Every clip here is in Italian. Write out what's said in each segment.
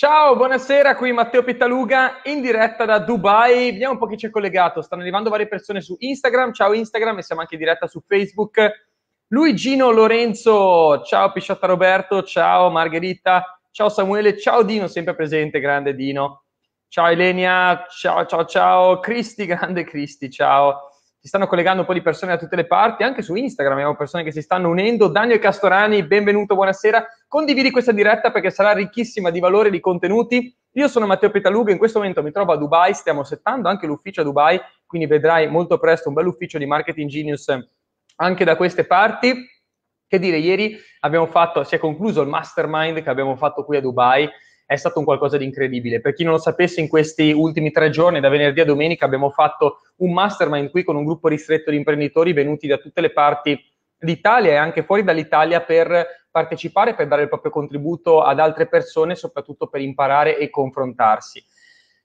Ciao, buonasera, qui Matteo Pittaluga in diretta da Dubai. Vediamo un po' chi ci è collegato. Stanno arrivando varie persone su Instagram. Ciao Instagram e siamo anche in diretta su Facebook. Luigino Lorenzo, ciao Pisciotta Roberto, ciao Margherita, ciao Samuele, ciao Dino, sempre presente, grande Dino. Ciao Elenia, ciao ciao ciao Cristi, grande Cristi, ciao si stanno collegando un po' di persone da tutte le parti, anche su Instagram abbiamo persone che si stanno unendo. Daniel Castorani, benvenuto, buonasera. Condividi questa diretta perché sarà ricchissima di valore, di contenuti. Io sono Matteo Petaluga, in questo momento mi trovo a Dubai, stiamo settando anche l'ufficio a Dubai, quindi vedrai molto presto un bell'ufficio di Marketing Genius anche da queste parti. Che dire, ieri abbiamo fatto, si è concluso il mastermind che abbiamo fatto qui a Dubai è stato un qualcosa di incredibile. Per chi non lo sapesse, in questi ultimi tre giorni, da venerdì a domenica, abbiamo fatto un mastermind qui con un gruppo ristretto di imprenditori venuti da tutte le parti d'Italia e anche fuori dall'Italia per partecipare, per dare il proprio contributo ad altre persone, soprattutto per imparare e confrontarsi.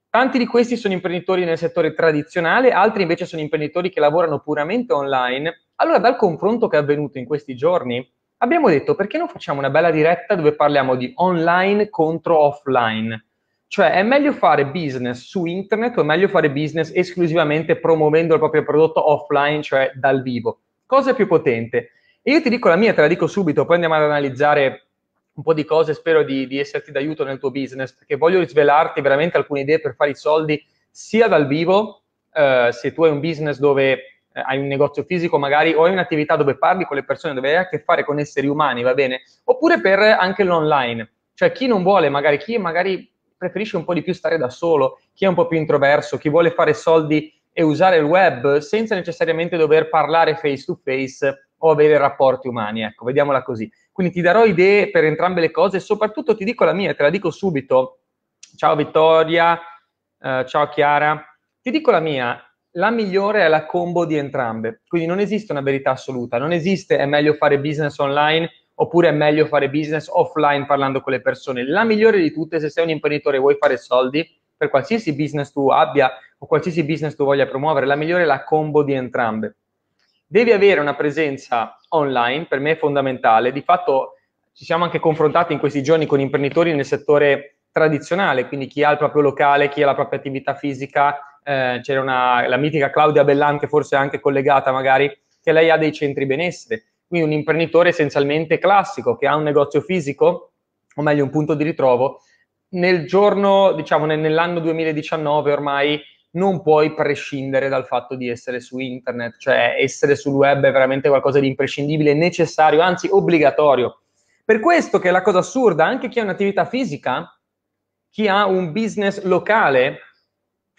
Tanti di questi sono imprenditori nel settore tradizionale, altri invece sono imprenditori che lavorano puramente online. Allora, dal confronto che è avvenuto in questi giorni, abbiamo detto perché non facciamo una bella diretta dove parliamo di online contro offline? Cioè è meglio fare business su internet o è meglio fare business esclusivamente promuovendo il proprio prodotto offline, cioè dal vivo? Cosa è più potente? E io ti dico la mia, te la dico subito, poi andiamo ad analizzare un po' di cose, spero di, di, esserti d'aiuto nel tuo business, perché voglio svelarti veramente alcune idee per fare i soldi sia dal vivo, eh, se tu hai un business dove eh, hai un negozio fisico magari o hai un'attività dove parli con le persone, dove hai a che fare con esseri umani, va bene? Oppure per anche l'online, cioè chi non vuole magari, chi magari preferisce un po' di più stare da solo, chi è un po' più introverso, chi vuole fare soldi e usare il web senza necessariamente dover parlare face to face o avere rapporti umani, ecco, vediamola così. Quindi ti darò idee per entrambe le cose e soprattutto ti dico la mia, te la dico subito. Ciao Vittoria, eh, ciao Chiara. Ti dico la mia, la migliore è la combo di entrambe. Quindi non esiste una verità assoluta, non esiste è meglio fare business online oppure è meglio fare business offline parlando con le persone. La migliore di tutte, se sei un imprenditore e vuoi fare soldi, per qualsiasi business tu abbia o qualsiasi business tu voglia promuovere, la migliore è la combo di entrambe. Devi avere una presenza online, per me è fondamentale. Di fatto ci siamo anche confrontati in questi giorni con imprenditori nel settore tradizionale, quindi chi ha il proprio locale, chi ha la propria attività fisica, eh, c'era una, la mitica Claudia Bellante, forse anche collegata magari, che lei ha dei centri benessere. Quindi un imprenditore essenzialmente classico che ha un negozio fisico, o meglio un punto di ritrovo, nel giorno, diciamo nell'anno 2019 ormai non puoi prescindere dal fatto di essere su internet, cioè essere sul web è veramente qualcosa di imprescindibile, necessario, anzi obbligatorio. Per questo che è la cosa assurda, anche chi ha un'attività fisica, chi ha un business locale,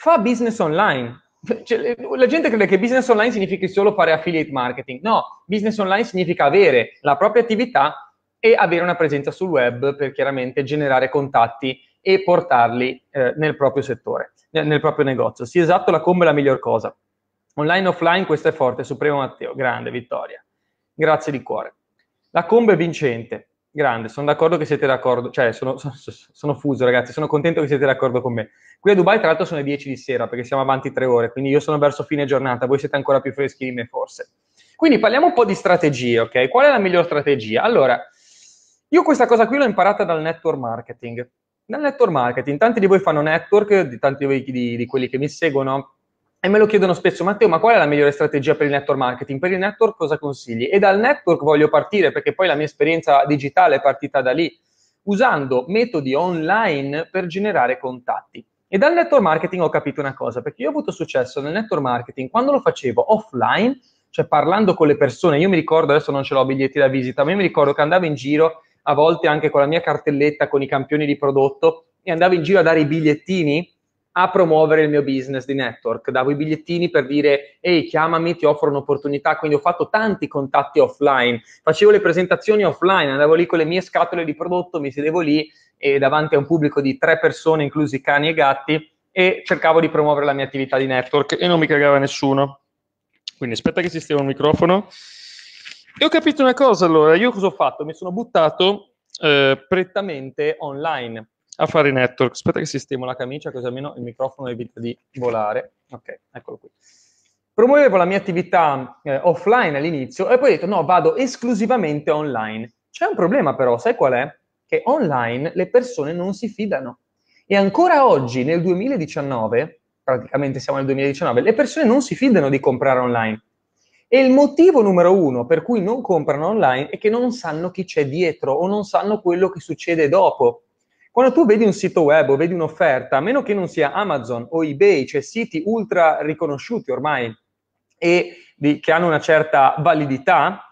fa business online. Cioè, la gente crede che business online significhi solo fare affiliate marketing. No, business online significa avere la propria attività e avere una presenza sul web per chiaramente generare contatti e portarli eh, nel proprio settore, nel, nel proprio negozio. Sì, esatto, la combo è la miglior cosa. Online offline, questo è forte, Supremo Matteo, grande vittoria. Grazie di cuore. La combo è vincente. Grande, sono d'accordo che siete d'accordo, cioè sono, sono, sono, fuso ragazzi, sono contento che siete d'accordo con me. Qui a Dubai tra l'altro sono le 10 di sera perché siamo avanti tre ore, quindi io sono verso fine giornata, voi siete ancora più freschi di me forse. Quindi parliamo un po' di strategie, ok? Qual è la migliore strategia? Allora, io questa cosa qui l'ho imparata dal network marketing. Dal network marketing, tanti di voi fanno network, tanti di, voi, di, di quelli che mi seguono e me lo chiedono spesso, Matteo, ma qual è la migliore strategia per il network marketing? Per il network cosa consigli? E dal network voglio partire perché poi la mia esperienza digitale è partita da lì, usando metodi online per generare contatti. E dal network marketing ho capito una cosa, perché io ho avuto successo nel network marketing quando lo facevo offline, cioè parlando con le persone. Io mi ricordo, adesso non ce l'ho biglietti da visita, ma io mi ricordo che andavo in giro, a volte anche con la mia cartelletta, con i campioni di prodotto, e andavo in giro a dare i bigliettini a promuovere il mio business di network. Davo i bigliettini per dire, ehi, chiamami, ti offro un'opportunità. Quindi ho fatto tanti contatti offline, facevo le presentazioni offline, andavo lì con le mie scatole di prodotto, mi sedevo lì e davanti a un pubblico di tre persone, inclusi cani e gatti, e cercavo di promuovere la mia attività di network e non mi cagava nessuno. Quindi aspetta che si stia un microfono. E ho capito una cosa allora, io cosa ho fatto? Mi sono buttato eh, prettamente online affari network. Aspetta che sistemo la camicia così almeno il microfono evita di volare. Ok, eccolo qui. Promuovevo la mia attività eh, offline all'inizio e poi ho detto no, vado esclusivamente online. C'è un problema però, sai qual è? Che online le persone non si fidano. E ancora oggi, nel 2019, praticamente siamo nel 2019, le persone non si fidano di comprare online. E il motivo numero uno per cui non comprano online è che non sanno chi c'è dietro o non sanno quello che succede dopo. Quando tu vedi un sito web o vedi un'offerta, a meno che non sia Amazon o eBay, cioè siti ultra riconosciuti ormai e di, che hanno una certa validità,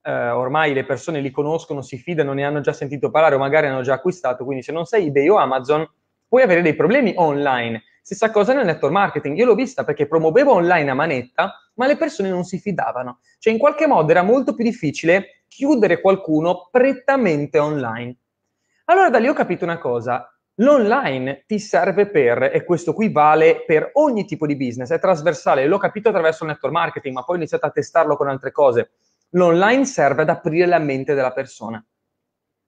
eh, ormai le persone li conoscono, si fidano, ne hanno già sentito parlare o magari hanno già acquistato, quindi se non sei eBay o Amazon puoi avere dei problemi online. Stessa cosa nel network marketing, io l'ho vista perché promuovevo online a manetta, ma le persone non si fidavano. Cioè in qualche modo era molto più difficile chiudere qualcuno prettamente online. Allora da lì ho capito una cosa, l'online ti serve per, e questo qui vale per ogni tipo di business, è trasversale, l'ho capito attraverso il network marketing, ma poi ho iniziato a testarlo con altre cose. L'online serve ad aprire la mente della persona.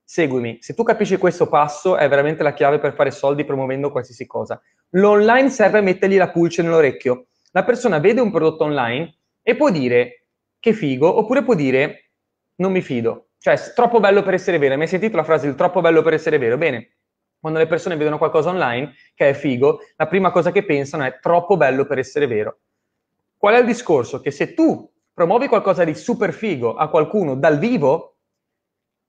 Seguimi, se tu capisci questo passo è veramente la chiave per fare soldi promuovendo qualsiasi cosa. L'online serve a mettergli la pulce nell'orecchio. La persona vede un prodotto online e può dire che figo oppure può dire non mi fido. Cioè, troppo bello per essere vero. Mi hai sentito la frase il troppo bello per essere vero? Bene, quando le persone vedono qualcosa online che è figo, la prima cosa che pensano è troppo bello per essere vero. Qual è il discorso? Che se tu promuovi qualcosa di super figo a qualcuno dal vivo,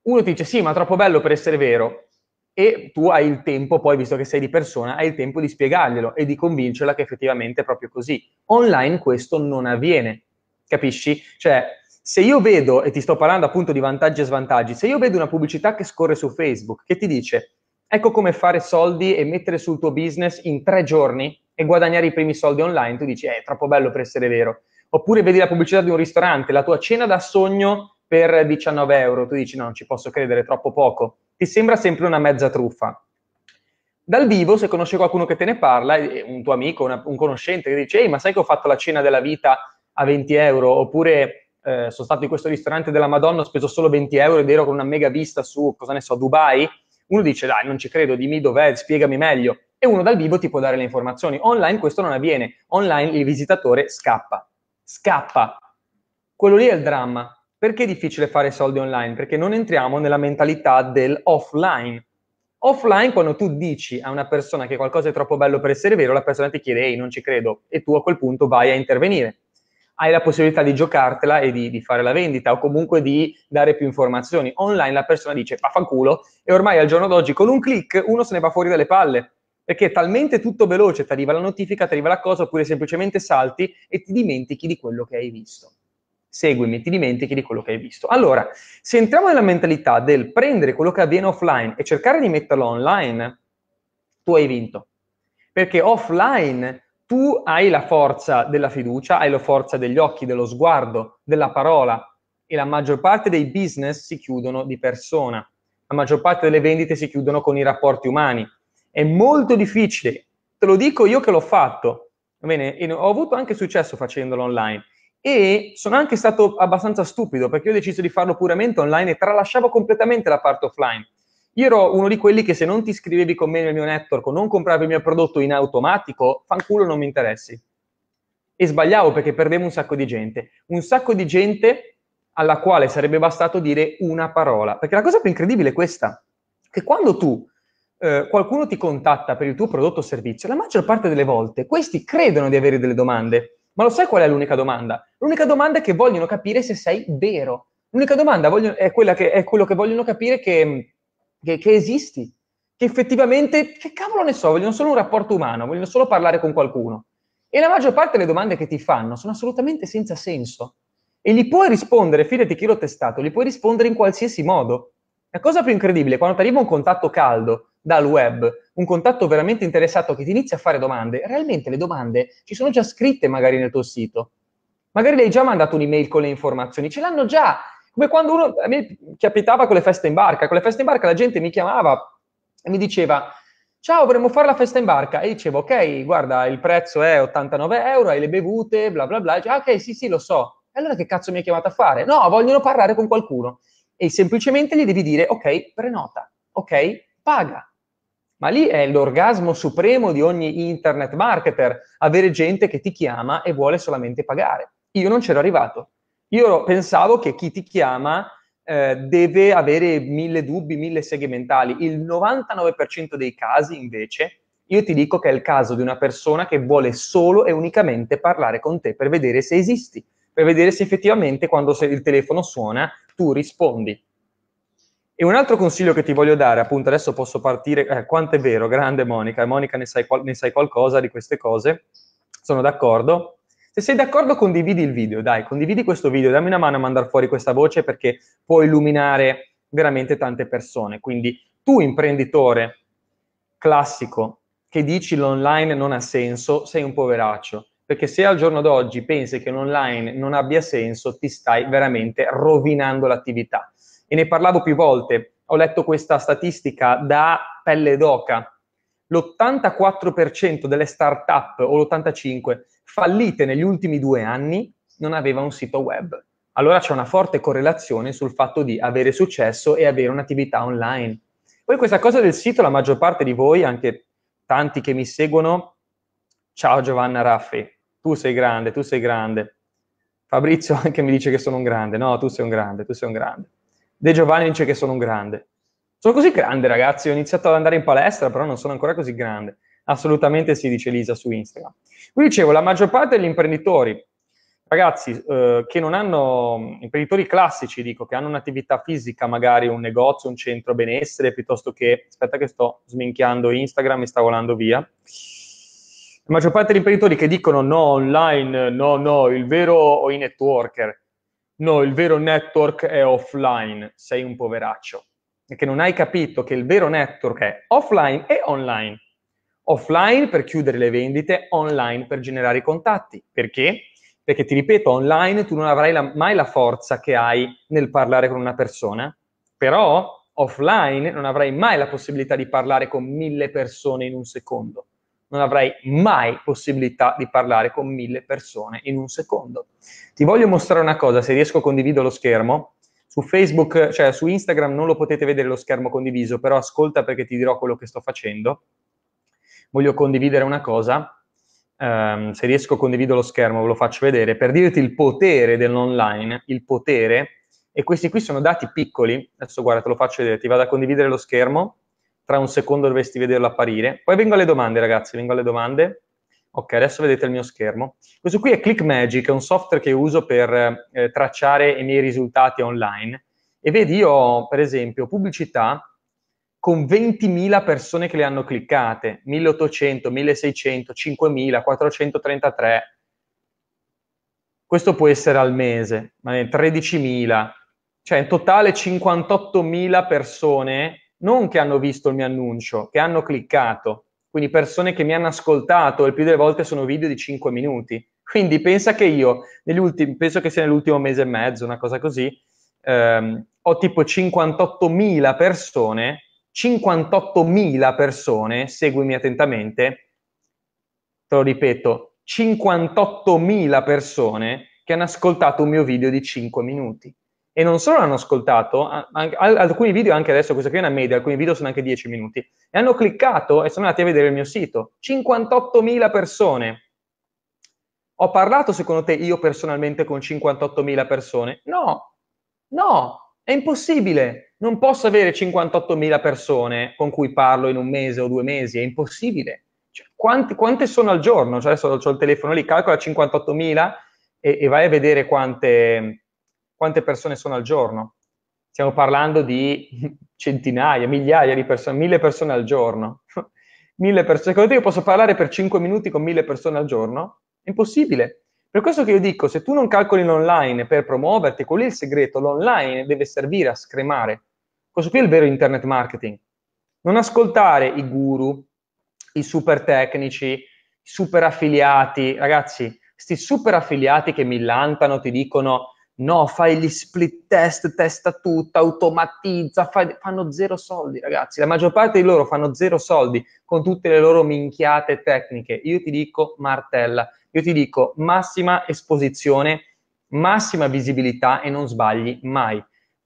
uno ti dice sì, ma troppo bello per essere vero. E tu hai il tempo, poi visto che sei di persona, hai il tempo di spiegarglielo e di convincerla che effettivamente è proprio così. Online questo non avviene, capisci? Cioè, se io vedo, e ti sto parlando appunto di vantaggi e svantaggi, se io vedo una pubblicità che scorre su Facebook che ti dice ecco come fare soldi e mettere sul tuo business in tre giorni e guadagnare i primi soldi online, tu dici eh, è troppo bello per essere vero. Oppure vedi la pubblicità di un ristorante, la tua cena da sogno per 19 euro, tu dici no, non ci posso credere, è troppo poco. Ti sembra sempre una mezza truffa. Dal vivo, se conosci qualcuno che te ne parla, un tuo amico, una, un conoscente che dice ehi, ma sai che ho fatto la cena della vita a 20 euro? Oppure eh, sono stato in questo ristorante della Madonna, ho speso solo 20 euro ed ero con una mega vista su, cosa ne so, Dubai, uno dice dai, non ci credo, dimmi dov'è, spiegami meglio, e uno dal vivo ti può dare le informazioni. Online questo non avviene, online il visitatore scappa, scappa. Quello lì è il dramma. Perché è difficile fare soldi online? Perché non entriamo nella mentalità del offline. Offline, quando tu dici a una persona che qualcosa è troppo bello per essere vero, la persona ti chiede, ehi, non ci credo, e tu a quel punto vai a intervenire hai la possibilità di giocartela e di, di, fare la vendita o comunque di dare più informazioni. Online la persona dice vaffanculo e ormai al giorno d'oggi con un click uno se ne va fuori dalle palle perché è talmente tutto veloce, ti arriva la notifica, ti arriva la cosa oppure semplicemente salti e ti dimentichi di quello che hai visto. Seguimi, ti dimentichi di quello che hai visto. Allora, se entriamo nella mentalità del prendere quello che avviene offline e cercare di metterlo online, tu hai vinto. Perché offline tu hai la forza della fiducia, hai la forza degli occhi, dello sguardo, della parola e la maggior parte dei business si chiudono di persona, la maggior parte delle vendite si chiudono con i rapporti umani. È molto difficile, te lo dico io che l'ho fatto, bene, e ho avuto anche successo facendolo online e sono anche stato abbastanza stupido perché ho deciso di farlo puramente online e tralasciavo completamente la parte offline. Io ero uno di quelli che se non ti iscrivevi con me nel mio network o non compravi il mio prodotto in automatico, fanculo non mi interessi. E sbagliavo perché perdevo un sacco di gente. Un sacco di gente alla quale sarebbe bastato dire una parola. Perché la cosa più incredibile è questa, che quando tu eh, qualcuno ti contatta per il tuo prodotto o servizio, la maggior parte delle volte questi credono di avere delle domande. Ma lo sai qual è l'unica domanda? L'unica domanda è che vogliono capire se sei vero. L'unica domanda voglio, è, che, è quello che vogliono capire che che, che esisti, che effettivamente, che cavolo ne so, vogliono solo un rapporto umano, vogliono solo parlare con qualcuno. E la maggior parte delle domande che ti fanno sono assolutamente senza senso. E li puoi rispondere, fidati chi l'ho testato, li puoi rispondere in qualsiasi modo. La cosa più incredibile quando ti arriva un contatto caldo dal web, un contatto veramente interessato che ti inizia a fare domande, realmente le domande ci sono già scritte magari nel tuo sito. Magari le hai già mandato un'email con le informazioni, ce l'hanno già come quando uno, a me capitava con le feste in barca, con le feste in barca la gente mi chiamava e mi diceva ciao, vorremmo fare la festa in barca. E dicevo, ok, guarda, il prezzo è 89 euro, hai le bevute, bla bla bla. Dice, ah, ok, sì, sì, lo so. E allora che cazzo mi hai chiamato a fare? No, vogliono parlare con qualcuno. E semplicemente gli devi dire, ok, prenota, ok, paga. Ma lì è l'orgasmo supremo di ogni internet marketer, avere gente che ti chiama e vuole solamente pagare. Io non c'ero arrivato. Io pensavo che chi ti chiama eh, deve avere mille dubbi, mille seghe mentali. Il 99% dei casi, invece, io ti dico che è il caso di una persona che vuole solo e unicamente parlare con te per vedere se esisti, per vedere se effettivamente quando il telefono suona tu rispondi. E un altro consiglio che ti voglio dare, appunto adesso posso partire, eh, quanto è vero, grande Monica, Monica ne sai, ne sai qualcosa di queste cose, sono d'accordo, se sei d'accordo condividi il video, dai, condividi questo video, dammi una mano a mandare fuori questa voce perché può illuminare veramente tante persone. Quindi tu imprenditore classico che dici l'online non ha senso, sei un poveraccio. Perché se al giorno d'oggi pensi che l'online non abbia senso, ti stai veramente rovinando l'attività. E ne parlavo più volte, ho letto questa statistica da pelle d'oca. L'84% delle start-up o l'85% fallite negli ultimi due anni non aveva un sito web. Allora c'è una forte correlazione sul fatto di avere successo e avere un'attività online. Poi questa cosa del sito, la maggior parte di voi, anche tanti che mi seguono, ciao Giovanna Raffi, tu sei grande, tu sei grande. Fabrizio anche mi dice che sono un grande, no, tu sei un grande, tu sei un grande. De Giovanni dice che sono un grande. Sono così grande ragazzi, ho iniziato ad andare in palestra, però non sono ancora così grande. Assolutamente si dice Lisa su Instagram. Qui dicevo, la maggior parte degli imprenditori, ragazzi, eh, che non hanno, mm, imprenditori classici, dico, che hanno un'attività fisica, magari un negozio, un centro benessere, piuttosto che, aspetta che sto sminchiando Instagram e sta volando via. La maggior parte degli imprenditori che dicono no online, no, no, il vero e-networker, no, il vero network è offline, sei un poveraccio. Perché non hai capito che il vero network è offline e online offline per chiudere le vendite, online per generare i contatti. Perché? Perché ti ripeto, online tu non avrai la, mai la forza che hai nel parlare con una persona, però offline non avrai mai la possibilità di parlare con mille persone in un secondo. Non avrai mai possibilità di parlare con mille persone in un secondo. Ti voglio mostrare una cosa, se riesco condivido lo schermo. Su Facebook, cioè su Instagram non lo potete vedere lo schermo condiviso, però ascolta perché ti dirò quello che sto facendo voglio condividere una cosa, um, se riesco condivido lo schermo, ve lo faccio vedere, per dirti il potere dell'online, il potere, e questi qui sono dati piccoli, adesso guarda te lo faccio vedere, ti vado a condividere lo schermo, tra un secondo dovresti vederlo apparire, poi vengo alle domande ragazzi, vengo alle domande, ok adesso vedete il mio schermo, questo qui è ClickMagic, è un software che uso per eh, tracciare i miei risultati online, e vedi io per esempio pubblicità, con 20.000 persone che le hanno cliccate, 1800, 1600, 5000, 433. Questo può essere al mese, ma 13.000, cioè in totale 58.000 persone non che hanno visto il mio annuncio, che hanno cliccato, quindi persone che mi hanno ascoltato, il più delle volte sono video di 5 minuti. Quindi pensa che io, ultimi, penso che sia nell'ultimo mese e mezzo, una cosa così, ehm, ho tipo 58.000 persone 58.000 persone, seguimi attentamente, te lo ripeto, 58.000 persone che hanno ascoltato un mio video di 5 minuti. E non solo hanno ascoltato, alcuni video, anche adesso questa qui è una media, alcuni video sono anche 10 minuti, e hanno cliccato e sono andati a vedere il mio sito. 58.000 persone. Ho parlato, secondo te, io personalmente con 58.000 persone? No, no, è impossibile non posso avere 58.000 persone con cui parlo in un mese o due mesi, è impossibile. Cioè, quanti, quante sono al giorno? Cioè, adesso ho il telefono lì, calcola 58.000 e, e vai a vedere quante, quante persone sono al giorno. Stiamo parlando di centinaia, migliaia di persone, mille persone al giorno. mille persone. Secondo te io posso parlare per 5 minuti con mille persone al giorno? È impossibile. Per questo che io dico, se tu non calcoli l'online per promuoverti, quello è il segreto, l'online deve servire a scremare questo qui è il vero internet marketing. Non ascoltare i guru, i super tecnici, i super affiliati. Ragazzi, questi super affiliati che mi lantano, ti dicono no, fai gli split test, testa tutto, automatizza, fai... fanno zero soldi, ragazzi. La maggior parte di loro fanno zero soldi con tutte le loro minchiate tecniche. Io ti dico martella, io ti dico massima esposizione, massima visibilità e non sbagli mai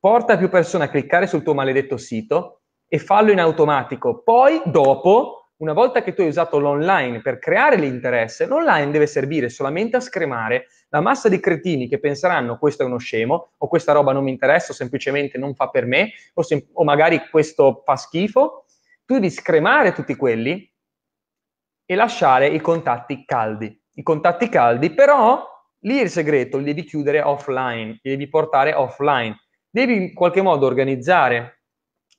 porta più persone a cliccare sul tuo maledetto sito e fallo in automatico. Poi, dopo, una volta che tu hai usato l'online per creare l'interesse, l'online deve servire solamente a scremare la massa di cretini che penseranno questo è uno scemo, o questa roba non mi interessa, o semplicemente non fa per me, o, sem- o magari questo fa schifo. Tu devi scremare tutti quelli e lasciare i contatti caldi. I contatti caldi, però, lì il segreto li devi chiudere offline, li devi portare offline devi in qualche modo organizzare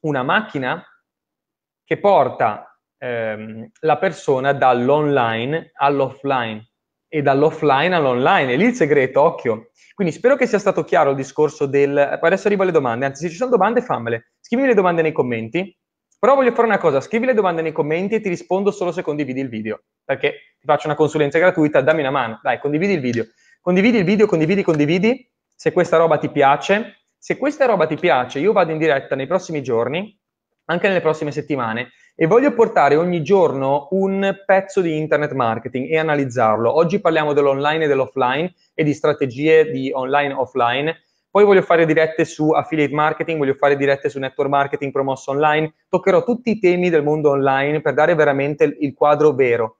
una macchina che porta ehm, la persona dall'online all'offline e dall'offline all'online. E lì il segreto, occhio. Quindi spero che sia stato chiaro il discorso del... Adesso arrivo alle domande, anzi se ci sono domande fammele. Scrivimi le domande nei commenti. Però voglio fare una cosa, scrivi le domande nei commenti e ti rispondo solo se condividi il video, perché ti faccio una consulenza gratuita, dammi una mano, dai, condividi il video. Condividi il video, condividi, condividi, se questa roba ti piace, se questa roba ti piace, io vado in diretta nei prossimi giorni, anche nelle prossime settimane, e voglio portare ogni giorno un pezzo di internet marketing e analizzarlo. Oggi parliamo dell'online e dell'offline e di strategie di online e offline. Poi voglio fare dirette su affiliate marketing, voglio fare dirette su network marketing promosso online. Toccherò tutti i temi del mondo online per dare veramente il quadro vero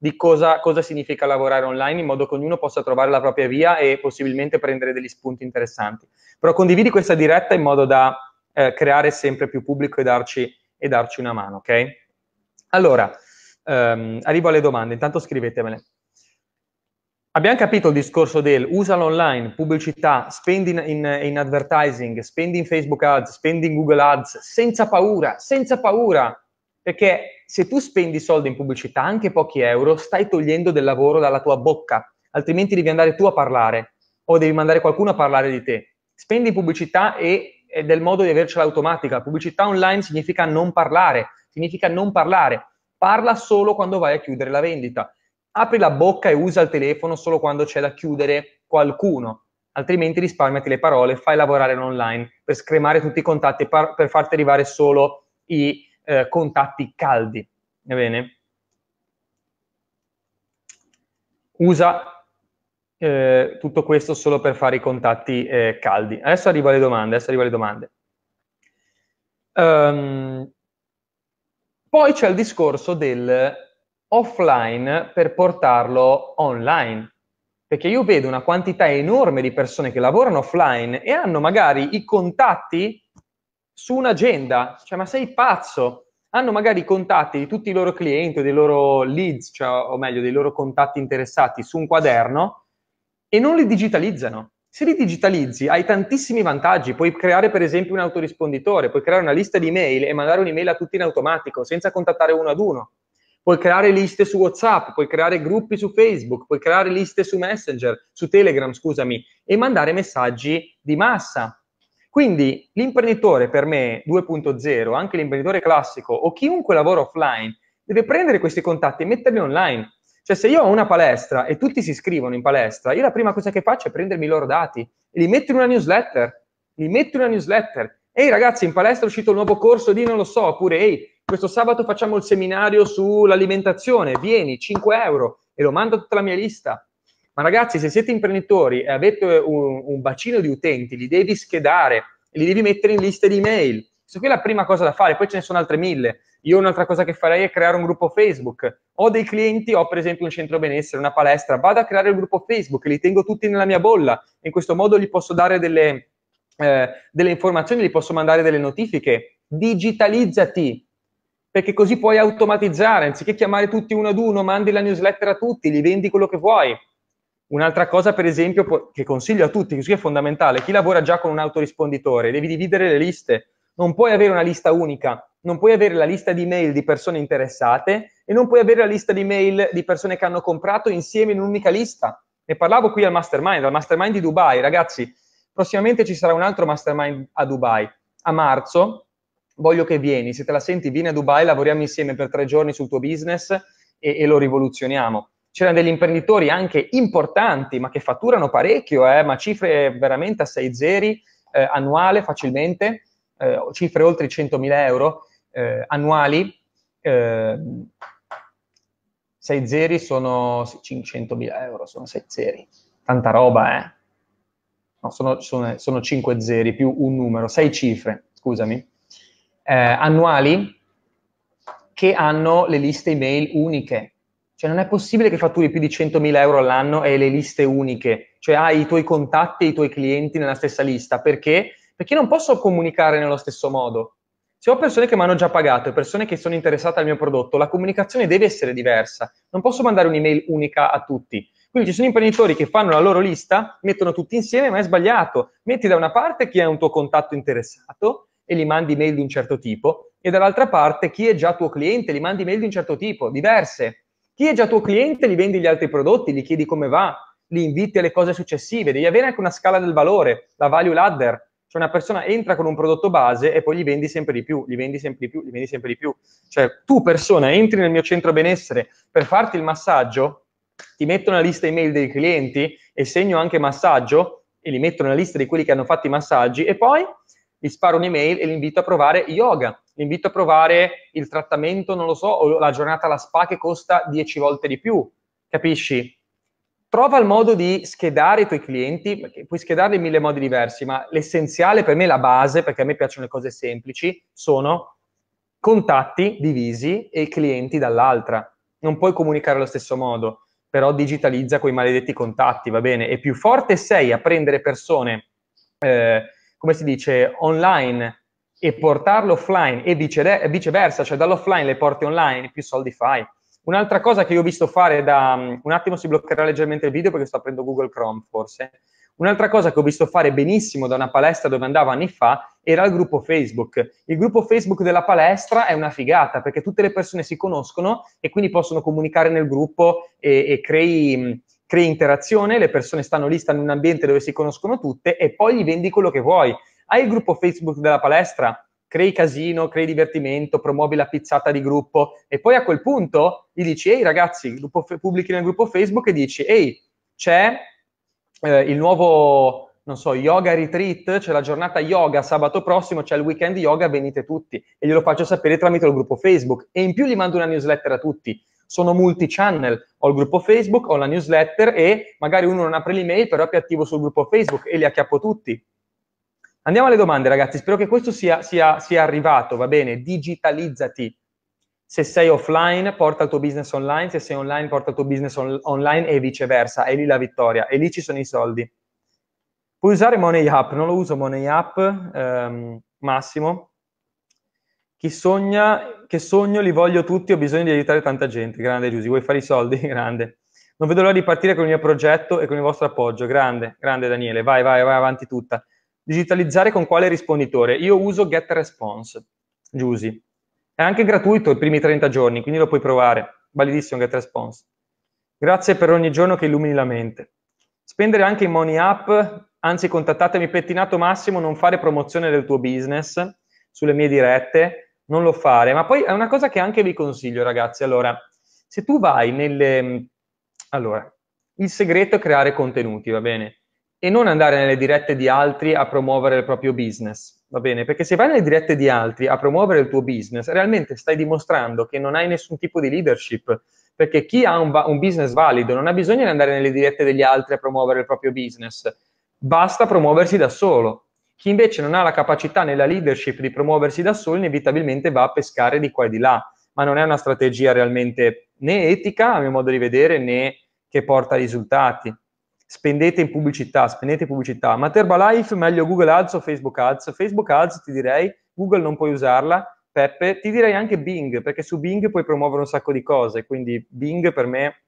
di cosa, cosa, significa lavorare online in modo che ognuno possa trovare la propria via e possibilmente prendere degli spunti interessanti. Però condividi questa diretta in modo da eh, creare sempre più pubblico e darci, e darci una mano, ok? Allora, ehm, arrivo alle domande, intanto scrivetemele. Abbiamo capito il discorso del usa l'online, pubblicità, spendi in, in, in advertising, spendi in Facebook Ads, spendi in Google Ads, senza paura, senza paura, perché se tu spendi soldi in pubblicità, anche pochi euro, stai togliendo del lavoro dalla tua bocca, altrimenti devi andare tu a parlare o devi mandare qualcuno a parlare di te. Spendi in pubblicità e è del modo di avercela automatica. Pubblicità online significa non parlare, significa non parlare. Parla solo quando vai a chiudere la vendita. Apri la bocca e usa il telefono solo quando c'è da chiudere qualcuno, altrimenti risparmiati le parole, fai lavorare l'online per scremare tutti i contatti, par- per farti arrivare solo i eh, contatti caldi. Va bene? Usa eh, tutto questo solo per fare i contatti eh, caldi. Adesso arrivo alle domande. Adesso arrivo alle domande. Um, poi c'è il discorso del offline per portarlo online perché io vedo una quantità enorme di persone che lavorano offline e hanno magari i contatti su un'agenda, cioè ma sei pazzo? Hanno magari i contatti di tutti i loro clienti o dei loro leads, cioè, o meglio dei loro contatti interessati su un quaderno e non li digitalizzano. Se li digitalizzi hai tantissimi vantaggi, puoi creare per esempio un autorisponditore, puoi creare una lista di mail e mandare un'email a tutti in automatico senza contattare uno ad uno. Puoi creare liste su WhatsApp, puoi creare gruppi su Facebook, puoi creare liste su Messenger, su Telegram, scusami, e mandare messaggi di massa quindi l'imprenditore per me 2.0, anche l'imprenditore classico o chiunque lavora offline, deve prendere questi contatti e metterli online. Cioè se io ho una palestra e tutti si iscrivono in palestra, io la prima cosa che faccio è prendermi i loro dati e li metto in una newsletter. Li metto in una newsletter. Ehi ragazzi, in palestra è uscito un nuovo corso di non lo so, oppure ehi, questo sabato facciamo il seminario sull'alimentazione, vieni, 5 euro e lo mando a tutta la mia lista. Ma ragazzi, se siete imprenditori e avete un, un bacino di utenti, li devi schedare, li devi mettere in lista di email. Questa qui è la prima cosa da fare, poi ce ne sono altre mille. Io un'altra cosa che farei è creare un gruppo Facebook. Ho dei clienti, ho per esempio un centro benessere, una palestra, vado a creare il gruppo Facebook, li tengo tutti nella mia bolla. In questo modo gli posso dare delle, eh, delle informazioni, gli posso mandare delle notifiche. Digitalizzati, perché così puoi automatizzare, anziché chiamare tutti uno ad uno, mandi la newsletter a tutti, gli vendi quello che vuoi. Un'altra cosa, per esempio, che consiglio a tutti, così è fondamentale, chi lavora già con un autorisponditore, devi dividere le liste, non puoi avere una lista unica, non puoi avere la lista di mail di persone interessate e non puoi avere la lista di mail di persone che hanno comprato insieme in un'unica lista. Ne parlavo qui al mastermind, al mastermind di Dubai, ragazzi, prossimamente ci sarà un altro mastermind a Dubai, a marzo, voglio che vieni, se te la senti vieni a Dubai, lavoriamo insieme per tre giorni sul tuo business e, e lo rivoluzioniamo c'erano degli imprenditori anche importanti, ma che fatturano parecchio, eh, ma cifre veramente a 6 zeri eh, annuale facilmente, eh, cifre oltre i 100.000 euro eh, annuali. 6 eh, zeri sono 500.000 euro, sono 6 zeri. Tanta roba, eh? No, sono, sono, sono 5 zeri più un numero, 6 cifre, scusami, eh, annuali che hanno le liste email uniche. Cioè non è possibile che fatturi più di 100.000 euro all'anno e le liste uniche, cioè hai i tuoi contatti e i tuoi clienti nella stessa lista. Perché? Perché non posso comunicare nello stesso modo. Se ho persone che mi hanno già pagato e persone che sono interessate al mio prodotto, la comunicazione deve essere diversa. Non posso mandare un'email unica a tutti. Quindi ci sono imprenditori che fanno la loro lista, mettono tutti insieme, ma è sbagliato. Metti da una parte chi è un tuo contatto interessato e gli mandi mail di un certo tipo, e dall'altra parte chi è già tuo cliente, gli mandi mail di un certo tipo, diverse. Chi è già tuo cliente, gli vendi gli altri prodotti, gli chiedi come va, li inviti alle cose successive. Devi avere anche una scala del valore, la value ladder. Cioè una persona entra con un prodotto base e poi gli vendi sempre di più, gli vendi sempre di più, gli vendi sempre di più. Cioè tu persona entri nel mio centro benessere per farti il massaggio, ti metto una lista email dei clienti e segno anche massaggio e li metto nella lista di quelli che hanno fatto i massaggi e poi gli sparo un'email e li invito a provare yoga l'invito a provare il trattamento, non lo so, o la giornata alla spa che costa 10 volte di più, capisci? Trova il modo di schedare i tuoi clienti, puoi schedarli in mille modi diversi, ma l'essenziale per me, la base, perché a me piacciono le cose semplici, sono contatti divisi e clienti dall'altra. Non puoi comunicare allo stesso modo, però digitalizza quei maledetti contatti, va bene? E più forte sei a prendere persone, eh, come si dice, online e portarlo offline e viceversa, cioè dall'offline le porti online, più soldi fai. Un'altra cosa che io ho visto fare da... Un attimo si bloccherà leggermente il video perché sto aprendo Google Chrome forse. Un'altra cosa che ho visto fare benissimo da una palestra dove andavo anni fa era il gruppo Facebook. Il gruppo Facebook della palestra è una figata perché tutte le persone si conoscono e quindi possono comunicare nel gruppo e, e crei, crei interazione, le persone stanno lì, stanno in un ambiente dove si conoscono tutte e poi gli vendi quello che vuoi. Hai il gruppo Facebook della palestra? Crei casino, crei divertimento, promuovi la pizzata di gruppo e poi a quel punto gli dici, ehi ragazzi, gruppo, pubblichi nel gruppo Facebook e dici, ehi, c'è eh, il nuovo, non so, yoga retreat, c'è la giornata yoga sabato prossimo, c'è il weekend yoga, venite tutti. E glielo faccio sapere tramite il gruppo Facebook. E in più gli mando una newsletter a tutti. Sono multi-channel, ho il gruppo Facebook, ho la newsletter e magari uno non apre l'email, però è più attivo sul gruppo Facebook e li acchiappo tutti. Andiamo alle domande, ragazzi. Spero che questo sia, sia, sia arrivato, va bene? Digitalizzati. Se sei offline, porta il tuo business online. Se sei online, porta il tuo business on- online e viceversa. È lì la vittoria. E lì ci sono i soldi. Puoi usare Money App. Non lo uso Money App, ehm, Massimo. Chi sogna, che sogno li voglio tutti, ho bisogno di aiutare tanta gente. Grande Giusy, vuoi fare i soldi? Grande. Non vedo l'ora di partire con il mio progetto e con il vostro appoggio. Grande, grande Daniele. Vai, vai, vai avanti tutta. Digitalizzare con quale risponditore? Io uso GetResponse, Giusy. È anche gratuito i primi 30 giorni, quindi lo puoi provare. Validissimo GetResponse. Grazie per ogni giorno che illumini la mente. Spendere anche in Money App, anzi contattatemi pettinato massimo, non fare promozione del tuo business sulle mie dirette, non lo fare. Ma poi è una cosa che anche vi consiglio, ragazzi. Allora, se tu vai nelle... Allora, il segreto è creare contenuti, va bene? e non andare nelle dirette di altri a promuovere il proprio business, va bene? Perché se vai nelle dirette di altri a promuovere il tuo business, realmente stai dimostrando che non hai nessun tipo di leadership, perché chi ha un, un business valido non ha bisogno di andare nelle dirette degli altri a promuovere il proprio business, basta promuoversi da solo. Chi invece non ha la capacità nella leadership di promuoversi da solo, inevitabilmente va a pescare di qua e di là, ma non è una strategia realmente né etica, a mio modo di vedere, né che porta risultati spendete in pubblicità, spendete in pubblicità, ma Terbalife meglio Google Ads o Facebook Ads? Facebook Ads ti direi, Google non puoi usarla, Peppe, ti direi anche Bing, perché su Bing puoi promuovere un sacco di cose, quindi Bing per me,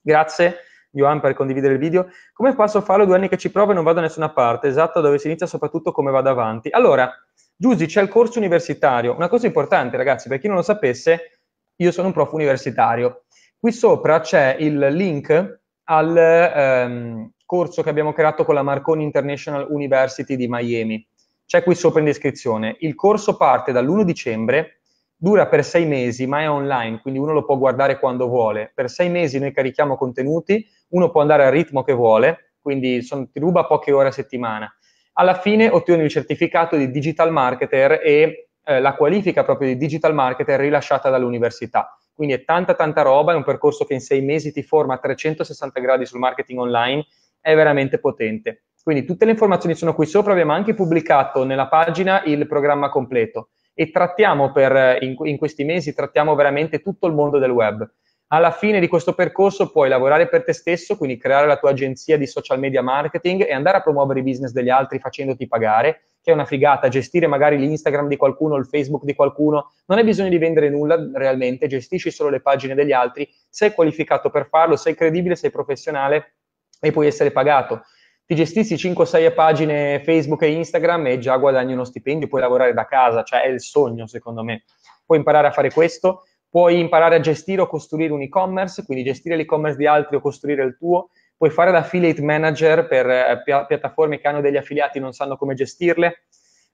grazie Johan per condividere il video. Come posso farlo due anni che ci provo e non vado da nessuna parte? Esatto, dove si inizia soprattutto come vado avanti. Allora, Giussi, c'è il corso universitario, una cosa importante ragazzi, per chi non lo sapesse, io sono un prof universitario. Qui sopra c'è il link al ehm, corso che abbiamo creato con la Marconi International University di Miami. C'è qui sopra in descrizione. Il corso parte dall'1 dicembre, dura per sei mesi, ma è online, quindi uno lo può guardare quando vuole. Per sei mesi noi carichiamo contenuti, uno può andare al ritmo che vuole, quindi sono, ti ruba poche ore a settimana. Alla fine ottieni il certificato di digital marketer e eh, la qualifica proprio di digital marketer rilasciata dall'università quindi è tanta tanta roba, è un percorso che in sei mesi ti forma a 360 gradi sul marketing online, è veramente potente. Quindi tutte le informazioni sono qui sopra, abbiamo anche pubblicato nella pagina il programma completo e trattiamo per, eh, in, in questi mesi, trattiamo veramente tutto il mondo del web alla fine di questo percorso puoi lavorare per te stesso, quindi creare la tua agenzia di social media marketing e andare a promuovere i business degli altri facendoti pagare, che è una figata, gestire magari l'Instagram di qualcuno, il Facebook di qualcuno, non hai bisogno di vendere nulla realmente, gestisci solo le pagine degli altri, sei qualificato per farlo, sei credibile, sei professionale e puoi essere pagato. Ti gestisci 5-6 pagine Facebook e Instagram e già guadagni uno stipendio, puoi lavorare da casa, cioè è il sogno secondo me. Puoi imparare a fare questo, Puoi imparare a gestire o costruire un e-commerce, quindi gestire l'e-commerce di altri o costruire il tuo. Puoi fare da affiliate manager per eh, pi- piattaforme che hanno degli affiliati e non sanno come gestirle.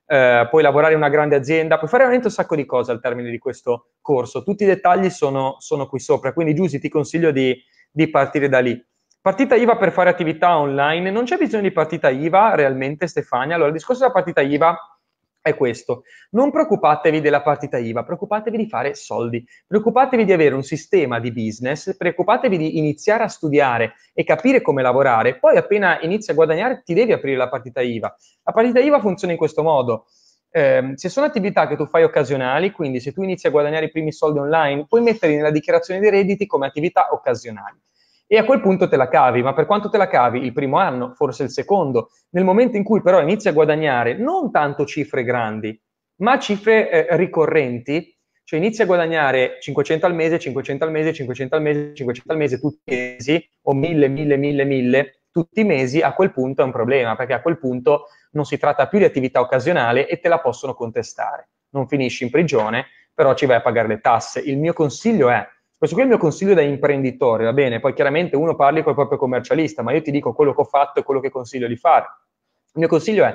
Eh, puoi lavorare in una grande azienda, puoi fare veramente un sacco di cose al termine di questo corso. Tutti i dettagli sono, sono qui sopra, quindi Giussi ti consiglio di, di partire da lì. Partita IVA per fare attività online, non c'è bisogno di partita IVA realmente Stefania, allora il discorso della partita IVA è questo. Non preoccupatevi della partita IVA, preoccupatevi di fare soldi, preoccupatevi di avere un sistema di business, preoccupatevi di iniziare a studiare e capire come lavorare. Poi appena inizi a guadagnare ti devi aprire la partita IVA. La partita IVA funziona in questo modo. Eh, se sono attività che tu fai occasionali, quindi se tu inizi a guadagnare i primi soldi online, puoi metterli nella dichiarazione dei redditi come attività occasionali e a quel punto te la cavi, ma per quanto te la cavi il primo anno, forse il secondo, nel momento in cui però inizi a guadagnare non tanto cifre grandi, ma cifre eh, ricorrenti, cioè inizi a guadagnare 500 al mese, 500 al mese, 500 al mese, 500 al mese tutti i mesi, o 1000, 1000, 1000, 1000, tutti i mesi, a quel punto è un problema, perché a quel punto non si tratta più di attività occasionale e te la possono contestare. Non finisci in prigione, però ci vai a pagare le tasse. Il mio consiglio è questo qui è il mio consiglio da imprenditore, va bene? Poi chiaramente uno parli col proprio commercialista, ma io ti dico quello che ho fatto e quello che consiglio di fare. Il mio consiglio è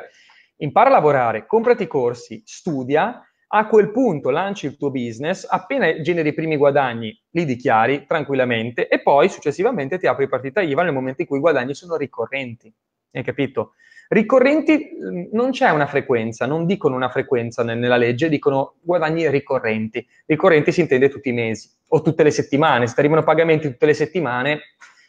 impara a lavorare, comprati i corsi, studia, a quel punto lanci il tuo business, appena generi i primi guadagni li dichiari tranquillamente e poi successivamente ti apri partita IVA nel momento in cui i guadagni sono ricorrenti. Hai capito? Ricorrenti non c'è una frequenza, non dicono una frequenza nella legge, dicono guadagni ricorrenti. Ricorrenti si intende tutti i mesi o tutte le settimane. Se arrivano pagamenti tutte le settimane,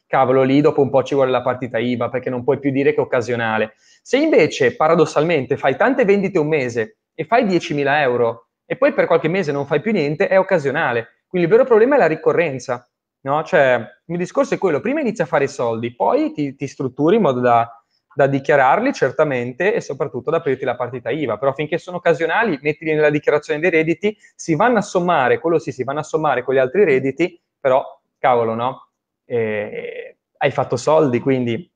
cavolo, lì dopo un po' ci vuole la partita IVA perché non puoi più dire che è occasionale. Se invece paradossalmente fai tante vendite un mese e fai 10.000 euro e poi per qualche mese non fai più niente, è occasionale. Quindi il vero problema è la ricorrenza. No? Cioè, il mio discorso è quello, prima inizi a fare i soldi, poi ti, ti strutturi in modo da da dichiararli certamente e soprattutto da aprirti la partita IVA, però finché sono occasionali mettili nella dichiarazione dei redditi, si vanno a sommare, quello sì, si vanno a sommare con gli altri redditi, però cavolo no, eh, hai fatto soldi, quindi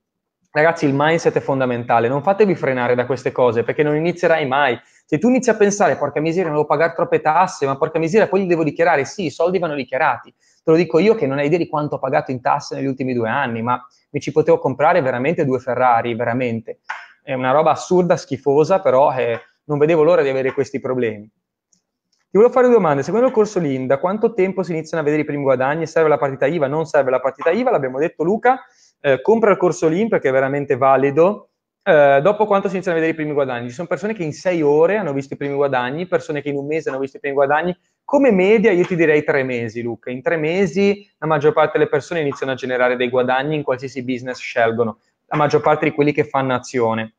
ragazzi il mindset è fondamentale, non fatevi frenare da queste cose perché non inizierai mai. Se tu inizi a pensare, porca miseria, non devo pagare troppe tasse, ma porca miseria, poi li devo dichiarare, sì, i soldi vanno dichiarati, Te lo dico io che non hai idea di quanto ho pagato in tasse negli ultimi due anni, ma mi ci potevo comprare veramente due Ferrari, veramente. È una roba assurda, schifosa, però eh, non vedevo l'ora di avere questi problemi. Ti volevo fare due domande. Secondo il corso LIN, da quanto tempo si iniziano a vedere i primi guadagni? Serve la partita IVA? Non serve la partita IVA? L'abbiamo detto Luca. Eh, compra il corso LIN perché è veramente valido. Eh, dopo quanto si iniziano a vedere i primi guadagni? Ci sono persone che in sei ore hanno visto i primi guadagni, persone che in un mese hanno visto i primi guadagni, come media io ti direi tre mesi, Luca. In tre mesi la maggior parte delle persone iniziano a generare dei guadagni in qualsiasi business scelgono, la maggior parte di quelli che fanno azione.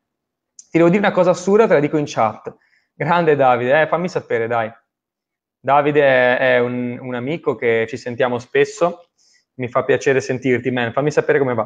Ti devo dire una cosa assurda, te la dico in chat. Grande Davide, eh, fammi sapere, dai. Davide è un, un amico che ci sentiamo spesso, mi fa piacere sentirti, man, fammi sapere come va.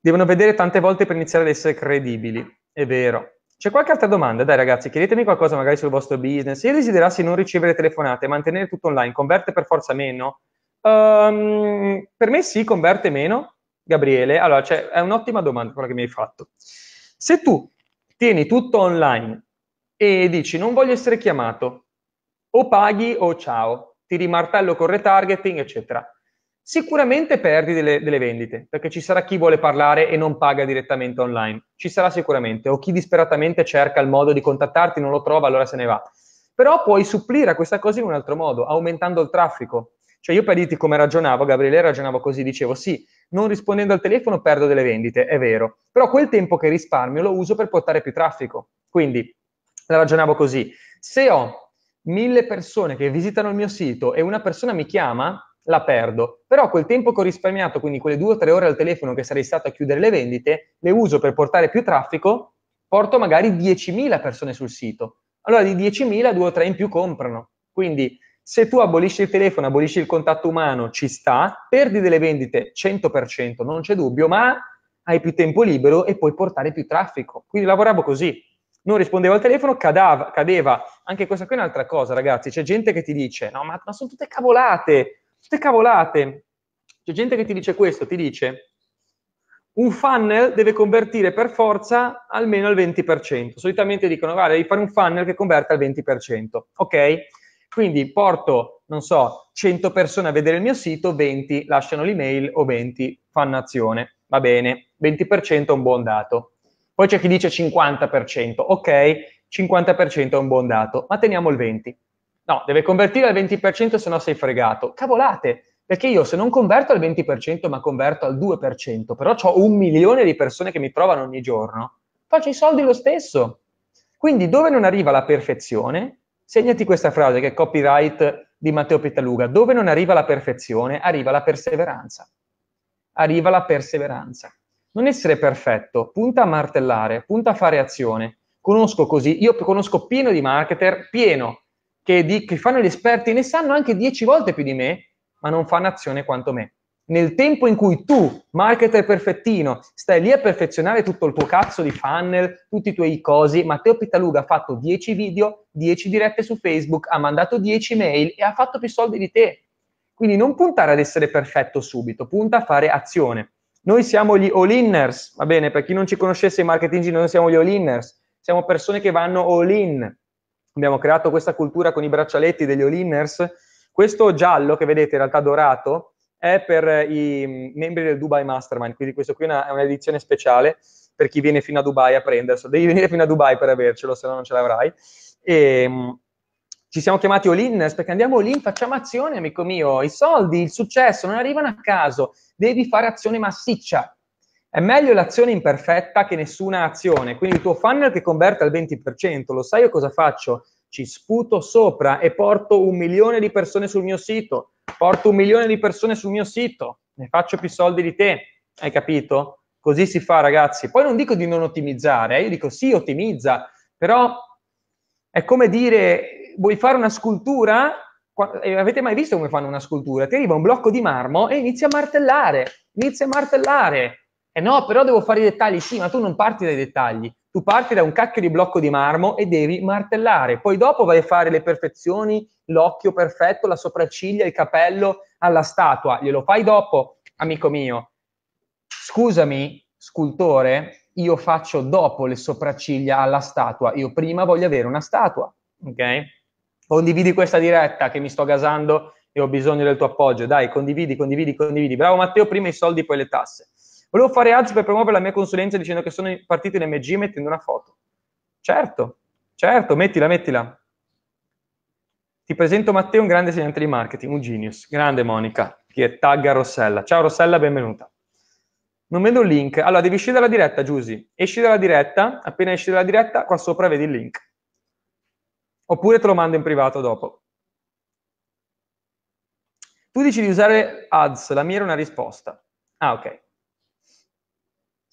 Devono vedere tante volte per iniziare ad essere credibili, è vero, c'è qualche altra domanda? Dai ragazzi, chiedetemi qualcosa magari sul vostro business. Se io desiderassi non ricevere telefonate, mantenere tutto online, converte per forza meno? Um, per me sì, converte meno, Gabriele. Allora, cioè, è un'ottima domanda quella che mi hai fatto. Se tu tieni tutto online e dici non voglio essere chiamato, o paghi o ciao, ti rimartello con retargeting, eccetera sicuramente perdi delle, delle, vendite, perché ci sarà chi vuole parlare e non paga direttamente online, ci sarà sicuramente, o chi disperatamente cerca il modo di contattarti, non lo trova, allora se ne va. Però puoi supplire a questa cosa in un altro modo, aumentando il traffico. Cioè io per dirti come ragionavo, Gabriele ragionavo così, dicevo sì, non rispondendo al telefono perdo delle vendite, è vero, però quel tempo che risparmio lo uso per portare più traffico. Quindi ragionavo così, se ho mille persone che visitano il mio sito e una persona mi chiama, la perdo. Però quel tempo che ho risparmiato, quindi quelle due o tre ore al telefono che sarei stato a chiudere le vendite, le uso per portare più traffico, porto magari 10.000 persone sul sito. Allora di 10.000 due o tre in più comprano. Quindi se tu abolisci il telefono, abolisci il contatto umano, ci sta, perdi delle vendite 100%, non c'è dubbio, ma hai più tempo libero e puoi portare più traffico. Quindi lavoravo così. Non rispondevo al telefono, cadava, cadeva. Anche questa qui è un'altra cosa, ragazzi. C'è gente che ti dice, no, ma, ma sono tutte cavolate Ste cavolate. C'è gente che ti dice questo, ti dice un funnel deve convertire per forza almeno il 20%. Solitamente dicono, guarda, devi fare un funnel che converta al 20%. Ok? Quindi porto, non so, 100 persone a vedere il mio sito, 20 lasciano l'email o 20 fanno azione. Va bene, 20% è un buon dato. Poi c'è chi dice 50%. Ok, 50% è un buon dato, ma teniamo il 20%. No, deve convertire al 20% se no sei fregato. Cavolate, perché io se non converto al 20% ma converto al 2%, però ho un milione di persone che mi provano ogni giorno, faccio i soldi lo stesso. Quindi dove non arriva la perfezione, segnati questa frase che è copyright di Matteo Pitaluga, dove non arriva la perfezione arriva la perseveranza. Arriva la perseveranza. Non essere perfetto, punta a martellare, punta a fare azione. Conosco così, io conosco pieno di marketer, pieno che, di, che fanno gli esperti ne sanno anche 10 volte più di me, ma non fanno azione quanto me. Nel tempo in cui tu, marketer perfettino, stai lì a perfezionare tutto il tuo cazzo di funnel, tutti i tuoi cosi, Matteo Pittaluga ha fatto 10 video, 10 dirette su Facebook, ha mandato 10 mail e ha fatto più soldi di te. Quindi non puntare ad essere perfetto subito, punta a fare azione. Noi siamo gli all-inners, va bene? Per chi non ci conoscesse in marketing, noi siamo gli all-inners, siamo persone che vanno all-in, abbiamo creato questa cultura con i braccialetti degli all-inners. Questo giallo che vedete in realtà dorato è per i membri del Dubai Mastermind, quindi questo qui è, una, è un'edizione speciale per chi viene fino a Dubai a prenderselo. Devi venire fino a Dubai per avercelo, se no non ce l'avrai. E, ehm, ci siamo chiamati all inners perché andiamo all-in, facciamo azione, amico mio. I soldi, il successo non arrivano a caso, devi fare azione massiccia. È meglio l'azione imperfetta che nessuna azione, quindi il tuo funnel che converte al 20%, lo sai io cosa faccio? Ci sputo sopra e porto un milione di persone sul mio sito, porto un milione di persone sul mio sito, ne faccio più soldi di te, hai capito? Così si fa ragazzi. Poi non dico di non ottimizzare, eh? io dico sì, ottimizza, però è come dire, vuoi fare una scultura? Eh, avete mai visto come fanno una scultura? Ti arriva un blocco di marmo e inizia a martellare, inizia a martellare eh no, però devo fare i dettagli. Sì, ma tu non parti dai dettagli. Tu parti da un cacchio di blocco di marmo e devi martellare. Poi dopo vai a fare le perfezioni, l'occhio perfetto, la sopracciglia, il capello alla statua. Glielo fai dopo, amico mio. Scusami, scultore, io faccio dopo le sopracciglia alla statua. Io prima voglio avere una statua. Ok? Condividi questa diretta che mi sto gasando e ho bisogno del tuo appoggio. Dai, condividi, condividi, condividi. Bravo Matteo, prima i soldi, poi le tasse. Volevo fare ads per promuovere la mia consulenza dicendo che sono partito in MG mettendo una foto. Certo, certo, mettila, mettila. Ti presento Matteo, un grande insegnante di marketing, un genius. Grande Monica, che è tagga Rossella. Ciao Rossella, benvenuta. Non vedo il link. Allora, devi uscire dalla diretta, Giusy. Esci dalla diretta, appena esci dalla diretta, qua sopra vedi il link. Oppure te lo mando in privato dopo. Tu dici di usare ads, la mia era una risposta. Ah, ok.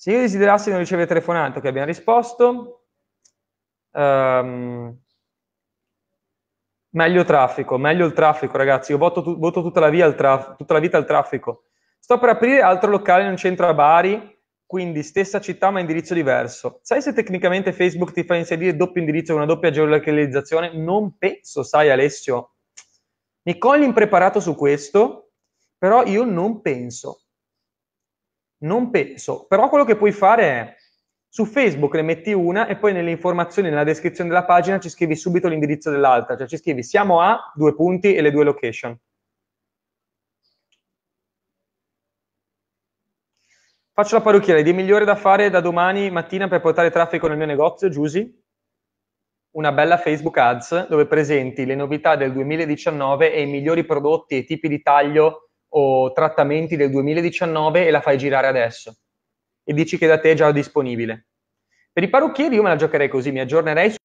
Se io desiderassi non ricevere telefonato, che abbiamo risposto. Um, meglio traffico, meglio il traffico, ragazzi. Io voto, tu, voto tutta, la traf- tutta la vita al traffico. Sto per aprire altro locale in un centro a Bari, quindi stessa città ma indirizzo diverso. Sai se tecnicamente Facebook ti fa inserire doppio indirizzo con una doppia geolocalizzazione? Non penso, sai Alessio. Mi cogli impreparato su questo, però io non penso. Non penso, però quello che puoi fare è su Facebook ne metti una e poi nelle informazioni, nella descrizione della pagina ci scrivi subito l'indirizzo dell'altra, cioè ci scrivi siamo a due punti e le due location. Faccio la parrucchiera, idea migliore da fare da domani mattina per portare traffico nel mio negozio, Giusy? Una bella Facebook Ads dove presenti le novità del 2019 e i migliori prodotti e tipi di taglio o trattamenti del 2019 e la fai girare adesso e dici che da te è già disponibile. Per i parrucchieri io me la giocherei così, mi aggiornerei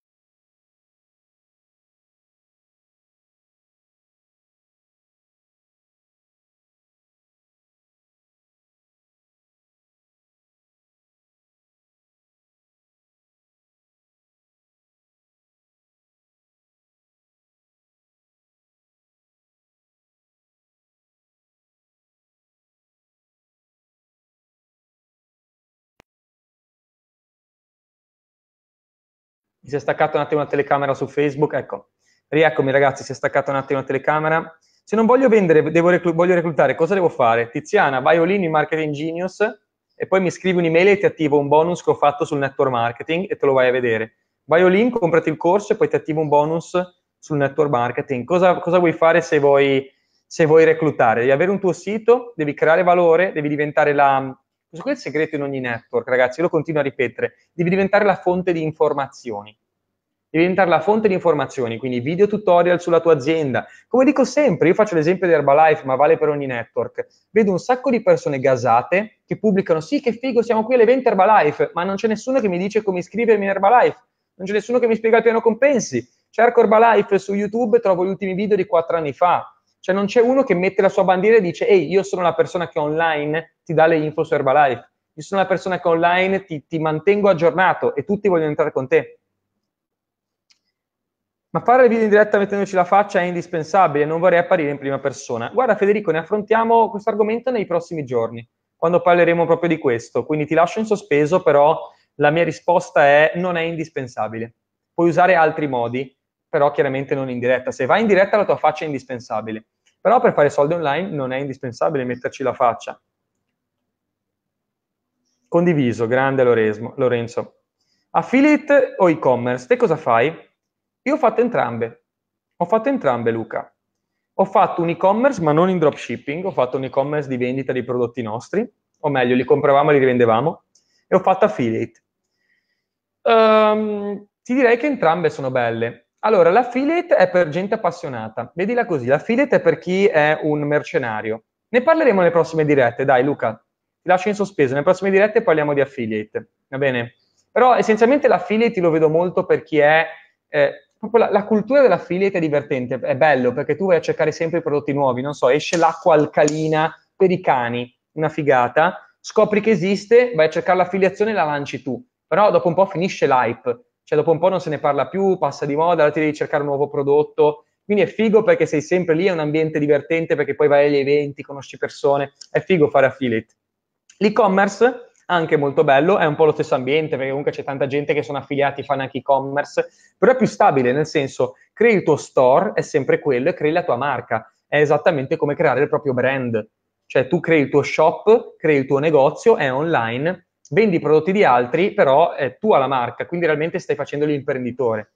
si è staccata un attimo la telecamera su Facebook, ecco, rieccomi ragazzi, si è staccata un attimo la telecamera. Se non voglio vendere, devo recl- voglio reclutare, cosa devo fare? Tiziana, vai all in Marketing Genius e poi mi scrivi un'email e ti attivo un bonus che ho fatto sul network marketing e te lo vai a vedere. Vai all comprati il corso e poi ti attivo un bonus sul network marketing. Cosa, cosa vuoi fare se vuoi, se vuoi reclutare? Devi avere un tuo sito, devi creare valore, devi diventare la, questo è il segreto in ogni network, ragazzi, io lo continuo a ripetere. Devi diventare la fonte di informazioni diventare la fonte di informazioni, quindi video tutorial sulla tua azienda. Come dico sempre, io faccio l'esempio di Herbalife, ma vale per ogni network. Vedo un sacco di persone gasate che pubblicano, sì che figo, siamo qui all'evento Herbalife, ma non c'è nessuno che mi dice come iscrivermi in Herbalife, non c'è nessuno che mi spiega il piano compensi. Cerco Herbalife su YouTube e trovo gli ultimi video di quattro anni fa. Cioè non c'è uno che mette la sua bandiera e dice, ehi, io sono la persona che online ti dà le info su Herbalife. Io sono la persona che online ti, ti mantengo aggiornato e tutti vogliono entrare con te ma fare le video in diretta mettendoci la faccia è indispensabile, non vorrei apparire in prima persona. Guarda Federico, ne affrontiamo questo argomento nei prossimi giorni, quando parleremo proprio di questo. Quindi ti lascio in sospeso, però la mia risposta è non è indispensabile. Puoi usare altri modi, però chiaramente non in diretta. Se vai in diretta la tua faccia è indispensabile. Però per fare soldi online non è indispensabile metterci la faccia. Condiviso, grande Lorenzo. Affiliate o e-commerce? Te cosa fai? Io ho fatto entrambe. Ho fatto entrambe, Luca. Ho fatto un e-commerce, ma non in dropshipping, ho fatto un e-commerce di vendita dei prodotti nostri, o meglio, li compravamo e li rivendevamo, e ho fatto affiliate. Um, ti direi che entrambe sono belle. Allora, l'affiliate è per gente appassionata. Vedila così, l'affiliate è per chi è un mercenario. Ne parleremo nelle prossime dirette, dai Luca, ti lascio in sospeso. Nelle prossime dirette parliamo di affiliate, va bene? Però essenzialmente l'affiliate lo vedo molto per chi è eh, proprio la, la, cultura dell'affiliate è divertente, è bello perché tu vai a cercare sempre i prodotti nuovi, non so, esce l'acqua alcalina per i cani, una figata, scopri che esiste, vai a cercare l'affiliazione e la lanci tu, però dopo un po' finisce l'hype, cioè dopo un po' non se ne parla più, passa di moda, allora ti devi cercare un nuovo prodotto, quindi è figo perché sei sempre lì, è un ambiente divertente perché poi vai agli eventi, conosci persone, è figo fare affiliate. L'e-commerce anche molto bello, è un po' lo stesso ambiente, perché comunque c'è tanta gente che sono affiliati, fanno anche e-commerce, però è più stabile, nel senso, crei il tuo store, è sempre quello, e crei la tua marca, è esattamente come creare il proprio brand, cioè tu crei il tuo shop, crei il tuo negozio, è online, vendi i prodotti di altri, però è tua la marca, quindi realmente stai facendo l'imprenditore.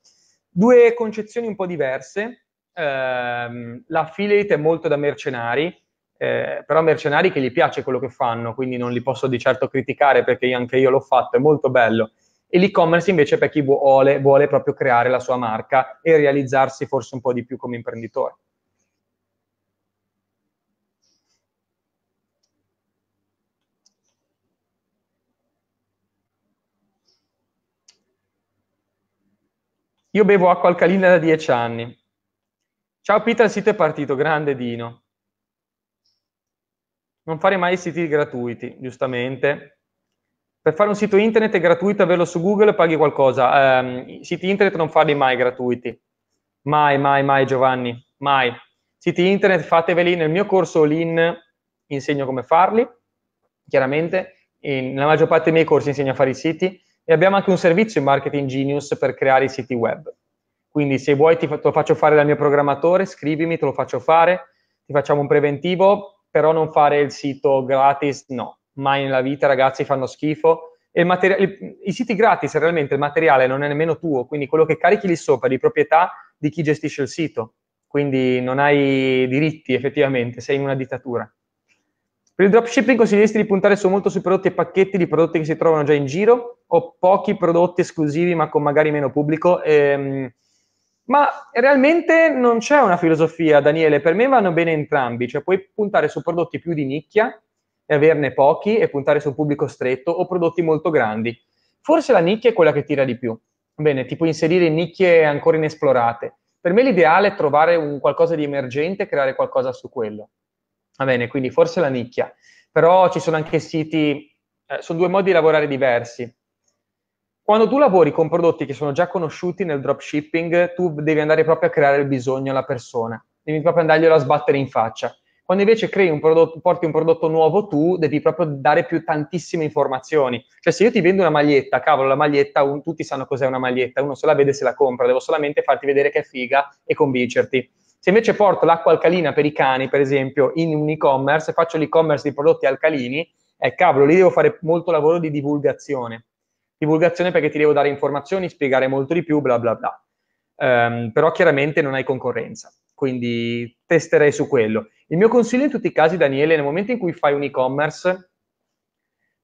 Due concezioni un po' diverse, ehm, l'affiliate è molto da mercenari, eh, però mercenari che gli piace quello che fanno, quindi non li posso di certo criticare perché anche io l'ho fatto, è molto bello. E l'e-commerce invece per chi vuole, vuole proprio creare la sua marca e realizzarsi forse un po' di più come imprenditore. Io bevo acqua alcalina da dieci anni. Ciao Peter, il sito è partito, grande Dino non fare mai siti gratuiti, giustamente. Per fare un sito internet è gratuito averlo su Google e paghi qualcosa. Eh, siti internet non farli mai gratuiti. Mai, mai, mai, Giovanni, mai. Siti internet fateveli nel mio corso Lean, insegno come farli, chiaramente. In, nella maggior parte dei miei corsi insegno a fare i siti e abbiamo anche un servizio in Marketing Genius per creare i siti web. Quindi se vuoi ti, te lo faccio fare dal mio programmatore, scrivimi, te lo faccio fare, ti facciamo un preventivo, però non fare il sito gratis, no, mai nella vita ragazzi fanno schifo. E materi- I siti gratis realmente il materiale non è nemmeno tuo, quindi quello che carichi lì sopra è di proprietà di chi gestisce il sito, quindi non hai diritti effettivamente, sei in una dittatura. Per il dropshipping consiglieresti di puntare su molto sui prodotti e pacchetti di prodotti che si trovano già in giro o pochi prodotti esclusivi ma con magari meno pubblico? Ehm, ma realmente non c'è una filosofia, Daniele, per me vanno bene entrambi, cioè puoi puntare su prodotti più di nicchia e averne pochi e puntare su un pubblico stretto o prodotti molto grandi. Forse la nicchia è quella che tira di più. Bene, tipo inserire nicchie ancora inesplorate. Per me l'ideale è trovare un qualcosa di emergente e creare qualcosa su quello. Va bene, quindi forse la nicchia. Però ci sono anche siti, eh, sono due modi di lavorare diversi quando tu lavori con prodotti che sono già conosciuti nel dropshipping, tu devi andare proprio a creare il bisogno alla persona, devi proprio andarglielo a sbattere in faccia. Quando invece crei un prodotto, porti un prodotto nuovo tu, devi proprio dare più tantissime informazioni. Cioè se io ti vendo una maglietta, cavolo, la maglietta, un, tutti sanno cos'è una maglietta, uno se la vede se la compra, devo solamente farti vedere che è figa e convincerti. Se invece porto l'acqua alcalina per i cani, per esempio, in un e-commerce, faccio l'e-commerce di prodotti alcalini, eh cavolo, lì devo fare molto lavoro di divulgazione divulgazione perché ti devo dare informazioni, spiegare molto di più, bla bla bla. Um, però chiaramente non hai concorrenza, quindi testerei su quello. Il mio consiglio in tutti i casi, Daniele, nel momento in cui fai un e-commerce,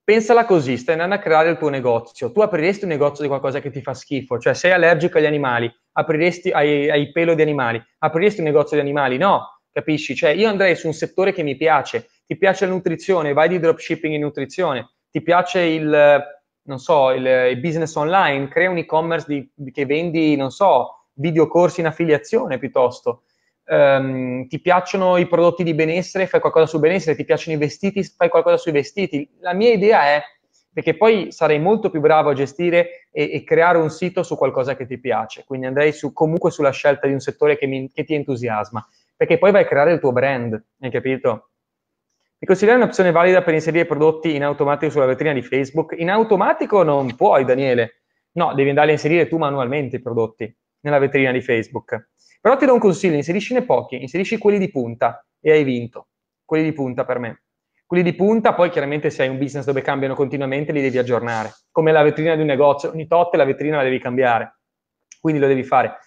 pensala così, stai andando a creare il tuo negozio. Tu apriresti un negozio di qualcosa che ti fa schifo, cioè sei allergico agli animali, apriresti ai, ai pelo di animali, apriresti un negozio di animali? No, capisci? Cioè io andrei su un settore che mi piace, ti piace la nutrizione, vai di dropshipping in nutrizione, ti piace il non so, il, il business online, crea un e-commerce di, che vendi, non so, videocorsi in affiliazione piuttosto. Um, ti piacciono i prodotti di benessere, fai qualcosa sul benessere, ti piacciono i vestiti, fai qualcosa sui vestiti. La mia idea è, perché poi sarei molto più bravo a gestire e, e creare un sito su qualcosa che ti piace, quindi andrei su, comunque sulla scelta di un settore che, mi, che ti entusiasma, perché poi vai a creare il tuo brand, hai capito? Mi consigliere un'opzione valida per inserire prodotti in automatico sulla vetrina di Facebook? In automatico non puoi, Daniele. No, devi andare a inserire tu manualmente i prodotti nella vetrina di Facebook. Però ti do un consiglio, inseriscine pochi, inserisci quelli di punta e hai vinto. Quelli di punta per me. Quelli di punta, poi chiaramente se hai un business dove cambiano continuamente li devi aggiornare. Come la vetrina di un negozio, ogni tot la vetrina la devi cambiare. Quindi lo devi fare.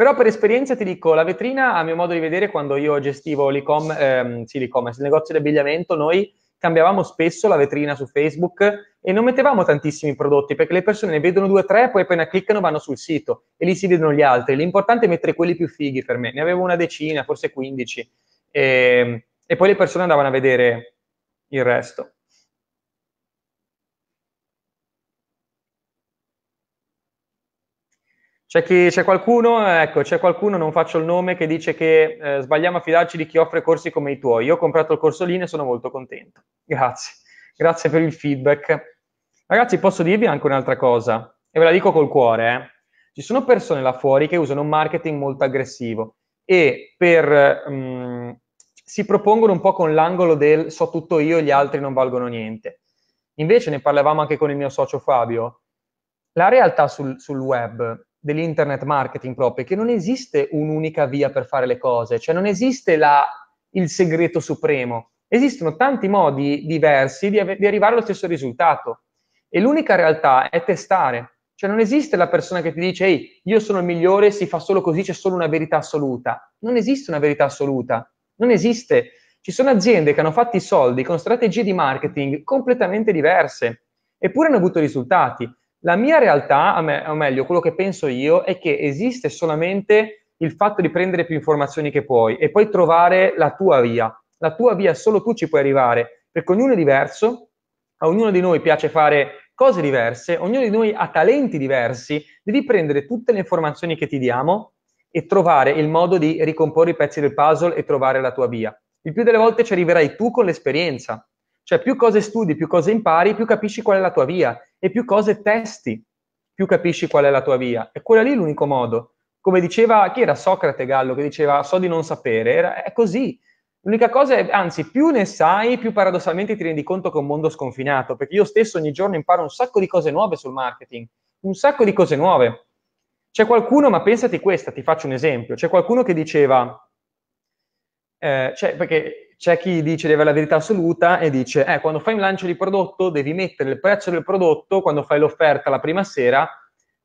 Però per esperienza ti dico, la vetrina, a mio modo di vedere, quando io gestivo l'e-commerce, ehm, sì, l'e-commerce il negozio di abbigliamento, noi cambiavamo spesso la vetrina su Facebook e non mettevamo tantissimi prodotti perché le persone ne vedono due o tre, poi appena cliccano vanno sul sito e lì si vedono gli altri. L'importante è mettere quelli più fighi per me. Ne avevo una decina, forse 15. E, ehm, e poi le persone andavano a vedere il resto. C'è, chi, c'è, qualcuno, ecco, c'è qualcuno, non faccio il nome, che dice che eh, sbagliamo a fidarci di chi offre corsi come i tuoi. Io ho comprato il corso Lean e sono molto contento. Grazie. Grazie per il feedback. Ragazzi, posso dirvi anche un'altra cosa, e ve la dico col cuore. Eh. Ci sono persone là fuori che usano un marketing molto aggressivo e per, mh, mm, si propongono un po' con l'angolo del so tutto io e gli altri non valgono niente. Invece ne parlavamo anche con il mio socio Fabio. La realtà sul, sul web dell'internet marketing proprio, che non esiste un'unica via per fare le cose, cioè non esiste la, il segreto supremo, esistono tanti modi diversi di, di arrivare allo stesso risultato e l'unica realtà è testare, cioè non esiste la persona che ti dice ehi, io sono il migliore, si fa solo così, c'è solo una verità assoluta, non esiste una verità assoluta, non esiste. Ci sono aziende che hanno fatto i soldi con strategie di marketing completamente diverse, eppure hanno avuto risultati. La mia realtà, me, o meglio, quello che penso io, è che esiste solamente il fatto di prendere più informazioni che puoi e poi trovare la tua via. La tua via solo tu ci puoi arrivare, perché ognuno è diverso, a ognuno di noi piace fare cose diverse, ognuno di noi ha talenti diversi, devi prendere tutte le informazioni che ti diamo e trovare il modo di ricomporre i pezzi del puzzle e trovare la tua via. Il più delle volte ci arriverai tu con l'esperienza, cioè più cose studi, più cose impari, più capisci qual è la tua via e più cose testi, più capisci qual è la tua via. E quella lì è l'unico modo. Come diceva, chi era Socrate Gallo che diceva so di non sapere, era, è così. L'unica cosa è, anzi, più ne sai, più paradossalmente ti rendi conto che è un mondo sconfinato, perché io stesso ogni giorno imparo un sacco di cose nuove sul marketing, un sacco di cose nuove. C'è qualcuno, ma pensati questa, ti faccio un esempio, c'è qualcuno che diceva, eh, cioè, perché c'è chi dice di avere la verità assoluta e dice, eh, quando fai un lancio di prodotto devi mettere il prezzo del prodotto quando fai l'offerta la prima sera,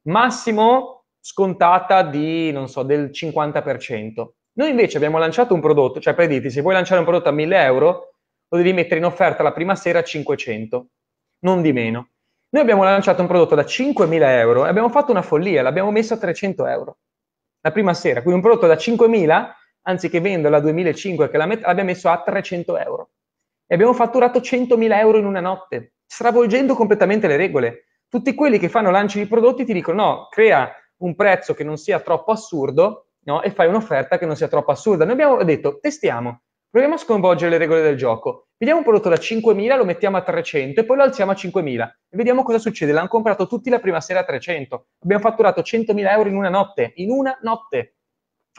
massimo scontata di, non so, del 50%. Noi invece abbiamo lanciato un prodotto, cioè per dirti, se vuoi lanciare un prodotto a 1000 euro, lo devi mettere in offerta la prima sera a 500, non di meno. Noi abbiamo lanciato un prodotto da 5.000 euro e abbiamo fatto una follia, l'abbiamo messo a 300 euro la prima sera, quindi un prodotto da 5.000 anziché venderla a 2005 che la met- l'abbiamo messo a 300 euro. E abbiamo fatturato 100.000 euro in una notte, stravolgendo completamente le regole. Tutti quelli che fanno lanci di prodotti ti dicono no, crea un prezzo che non sia troppo assurdo no, e fai un'offerta che non sia troppo assurda. Noi abbiamo detto, testiamo, proviamo a sconvolgere le regole del gioco. Vediamo un prodotto da 5.000, lo mettiamo a 300 e poi lo alziamo a 5.000 e vediamo cosa succede. L'hanno comprato tutti la prima sera a 300. Abbiamo fatturato 100.000 euro in una notte, in una notte.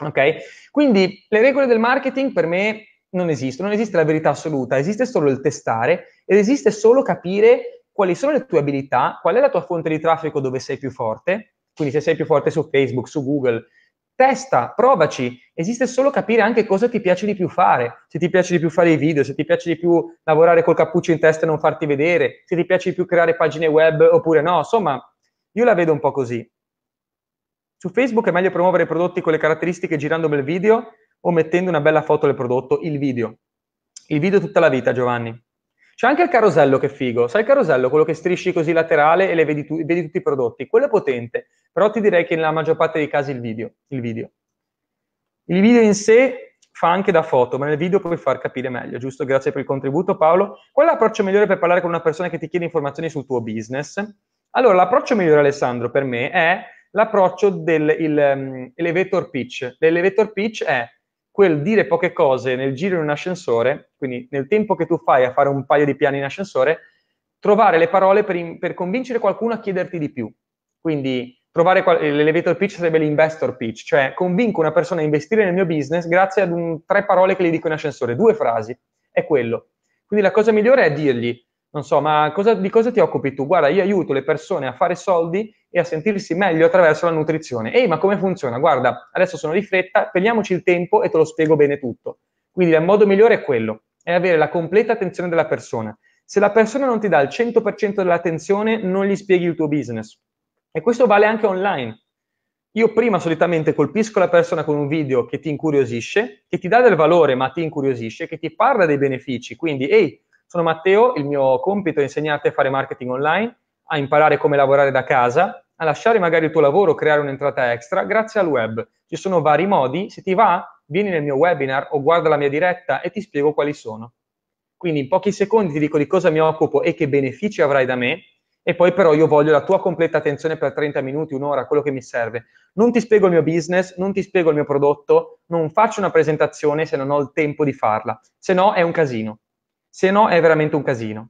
Ok? Quindi le regole del marketing per me non esistono, non esiste la verità assoluta, esiste solo il testare ed esiste solo capire quali sono le tue abilità, qual è la tua fonte di traffico dove sei più forte, quindi se sei più forte su Facebook, su Google, testa, provaci, esiste solo capire anche cosa ti piace di più fare, se ti piace di più fare i video, se ti piace di più lavorare col cappuccio in testa e non farti vedere, se ti piace di più creare pagine web oppure no, insomma, io la vedo un po' così. Su Facebook è meglio promuovere i prodotti con le caratteristiche girando bel video o mettendo una bella foto del prodotto, il video. Il video tutta la vita, Giovanni. C'è anche il carosello che è figo. Sai il carosello, quello che strisci così laterale e le vedi, tu, vedi tutti i prodotti? Quello è potente, però ti direi che nella maggior parte dei casi il video. Il video, il video in sé fa anche da foto, ma nel video puoi far capire meglio, giusto? Grazie per il contributo Paolo. Qual è l'approccio migliore per parlare con una persona che ti chiede informazioni sul tuo business? Allora, l'approccio migliore Alessandro per me è l'approccio dell'elevator ehm, pitch. L'elevator pitch è quel dire poche cose nel giro in un ascensore, quindi nel tempo che tu fai a fare un paio di piani in ascensore, trovare le parole per, per convincere qualcuno a chiederti di più. Quindi trovare qual- l'elevator pitch sarebbe l'investor pitch, cioè convinco una persona a investire nel mio business grazie ad un, tre parole che gli dico in ascensore, due frasi, è quello. Quindi la cosa migliore è dirgli, non so, ma cosa, di cosa ti occupi tu? Guarda, io aiuto le persone a fare soldi e a sentirsi meglio attraverso la nutrizione. Ehi, ma come funziona? Guarda, adesso sono di fretta, prendiamoci il tempo e te lo spiego bene tutto. Quindi il modo migliore è quello, è avere la completa attenzione della persona. Se la persona non ti dà il 100% dell'attenzione, non gli spieghi il tuo business. E questo vale anche online. Io prima solitamente colpisco la persona con un video che ti incuriosisce, che ti dà del valore ma ti incuriosisce, che ti parla dei benefici. Quindi, ehi, sono Matteo, il mio compito è insegnarti a fare marketing online a imparare come lavorare da casa, a lasciare magari il tuo lavoro, creare un'entrata extra grazie al web. Ci sono vari modi, se ti va, vieni nel mio webinar o guarda la mia diretta e ti spiego quali sono. Quindi in pochi secondi ti dico di cosa mi occupo e che benefici avrai da me e poi però io voglio la tua completa attenzione per 30 minuti, un'ora, quello che mi serve. Non ti spiego il mio business, non ti spiego il mio prodotto, non faccio una presentazione se non ho il tempo di farla, se no è un casino. Se no è veramente un casino.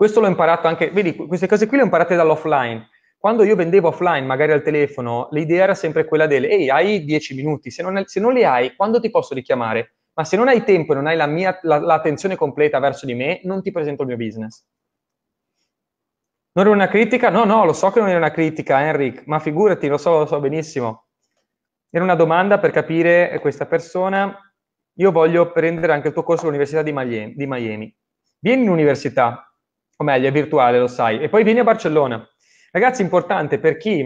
Questo l'ho imparato anche, vedi, queste cose qui le ho imparate dall'offline. Quando io vendevo offline, magari al telefono, l'idea era sempre quella del, ehi, hai dieci minuti, se non, se non li hai, quando ti posso richiamare? Ma se non hai tempo e non hai la mia, la, l'attenzione completa verso di me, non ti presento il mio business. Non era una critica? No, no, lo so che non era una critica, eh, Enric, ma figurati, lo so, lo so benissimo. Era una domanda per capire eh, questa persona. Io voglio prendere anche il tuo corso all'Università di Miami. Vieni in università, o meglio, è virtuale, lo sai. E poi vieni a Barcellona. Ragazzi, importante per chi...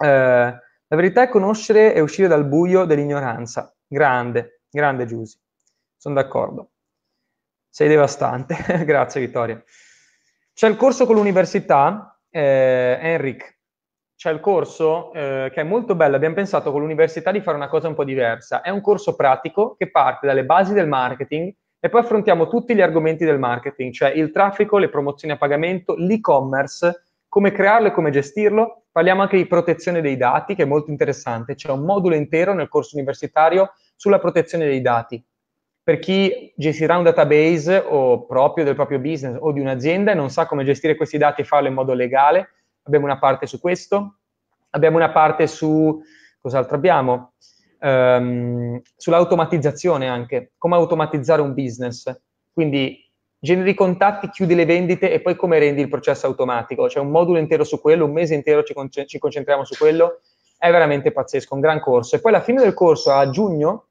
Eh, la verità è conoscere e uscire dal buio dell'ignoranza. Grande, grande Giusy. Sono d'accordo. Sei devastante. Grazie Vittoria. C'è il corso con l'università, eh, Enric. C'è il corso eh, che è molto bello. Abbiamo pensato con l'università di fare una cosa un po' diversa. È un corso pratico che parte dalle basi del marketing e poi affrontiamo tutti gli argomenti del marketing, cioè il traffico, le promozioni a pagamento, l'e-commerce, come crearlo e come gestirlo. Parliamo anche di protezione dei dati, che è molto interessante. C'è un modulo intero nel corso universitario sulla protezione dei dati. Per chi gestirà un database o proprio del proprio business o di un'azienda e non sa come gestire questi dati e farlo in modo legale, abbiamo una parte su questo. Abbiamo una parte su... cos'altro abbiamo? ehm, sull'automatizzazione anche, come automatizzare un business. Quindi generi contatti, chiudi le vendite e poi come rendi il processo automatico. C'è un modulo intero su quello, un mese intero ci, con- ci concentriamo su quello. È veramente pazzesco, un gran corso. E poi alla fine del corso, a giugno,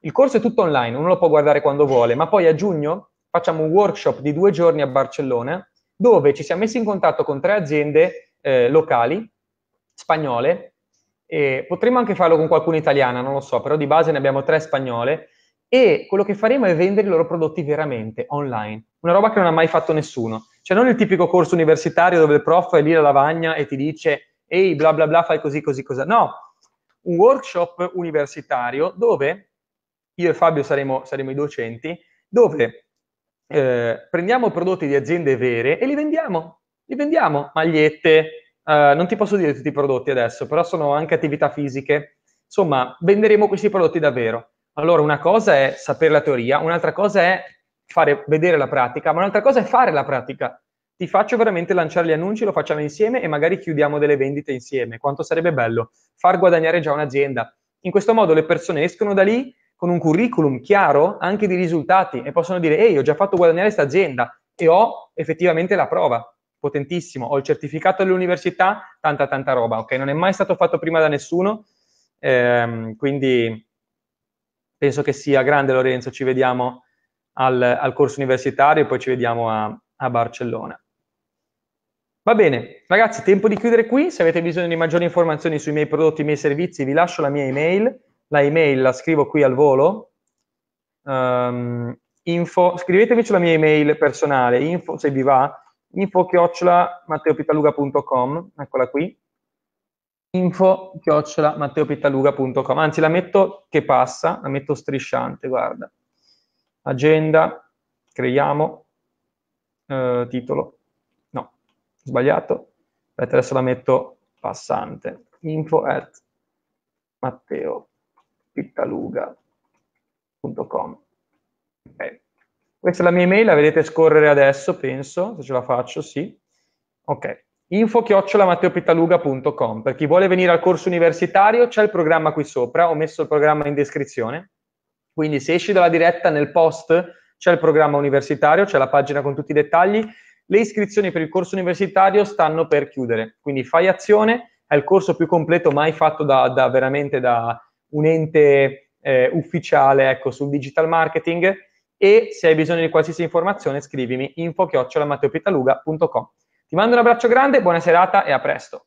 il corso è tutto online, uno lo può guardare quando vuole, ma poi a giugno facciamo un workshop di due giorni a Barcellona dove ci siamo messi in contatto con tre aziende eh, locali, spagnole, eh, potremmo anche farlo con qualcuno italiana, non lo so, però di base ne abbiamo tre spagnole e quello che faremo è vendere i loro prodotti veramente online, una roba che non ha mai fatto nessuno. Cioè non il tipico corso universitario dove il prof è lì alla lavagna e ti dice ehi bla bla bla fai così così cosa. No, un workshop universitario dove io e Fabio saremo, saremo i docenti, dove eh, prendiamo prodotti di aziende vere e li vendiamo. Li vendiamo, magliette, eh, non ti posso dire tutti i prodotti adesso, però sono anche attività fisiche. Insomma, venderemo questi prodotti davvero. Allora, una cosa è sapere la teoria, un'altra cosa è fare vedere la pratica, ma un'altra cosa è fare la pratica. Ti faccio veramente lanciare gli annunci, lo facciamo insieme e magari chiudiamo delle vendite insieme. Quanto sarebbe bello far guadagnare già un'azienda. In questo modo le persone escono da lì con un curriculum chiaro anche di risultati e possono dire, ehi, ho già fatto guadagnare questa azienda e ho effettivamente la prova potentissimo, ho il certificato dell'università, tanta tanta roba, ok? Non è mai stato fatto prima da nessuno, ehm, quindi penso che sia grande Lorenzo, ci vediamo al, al corso universitario e poi ci vediamo a, a Barcellona. Va bene, ragazzi, tempo di chiudere qui. Se avete bisogno di maggiori informazioni sui miei prodotti, i miei servizi, vi lascio la mia email. La email la scrivo qui al volo. Um, info, scrivetemi sulla mia email personale, info se vi va, info chiocciola matteopittaluga.com, eccola qui, info chiocciola matteopittaluga.com, anzi la metto che passa, la metto strisciante, guarda, agenda, creiamo, eh, titolo, no, sbagliato, aspetta adesso la metto passante, info at matteopittaluga.com, ok, questa è la mia email, la vedete scorrere adesso, penso, se ce la faccio, sì. Ok, info-matteopitaluga.com. Per chi vuole venire al corso universitario c'è il programma qui sopra, ho messo il programma in descrizione. Quindi se esci dalla diretta nel post c'è il programma universitario, c'è la pagina con tutti i dettagli. Le iscrizioni per il corso universitario stanno per chiudere, quindi fai azione, è il corso più completo mai fatto da, da veramente da un ente eh, ufficiale ecco, sul digital marketing e se hai bisogno di qualsiasi informazione scrivimi info Ti mando un abbraccio grande, buona serata e a presto.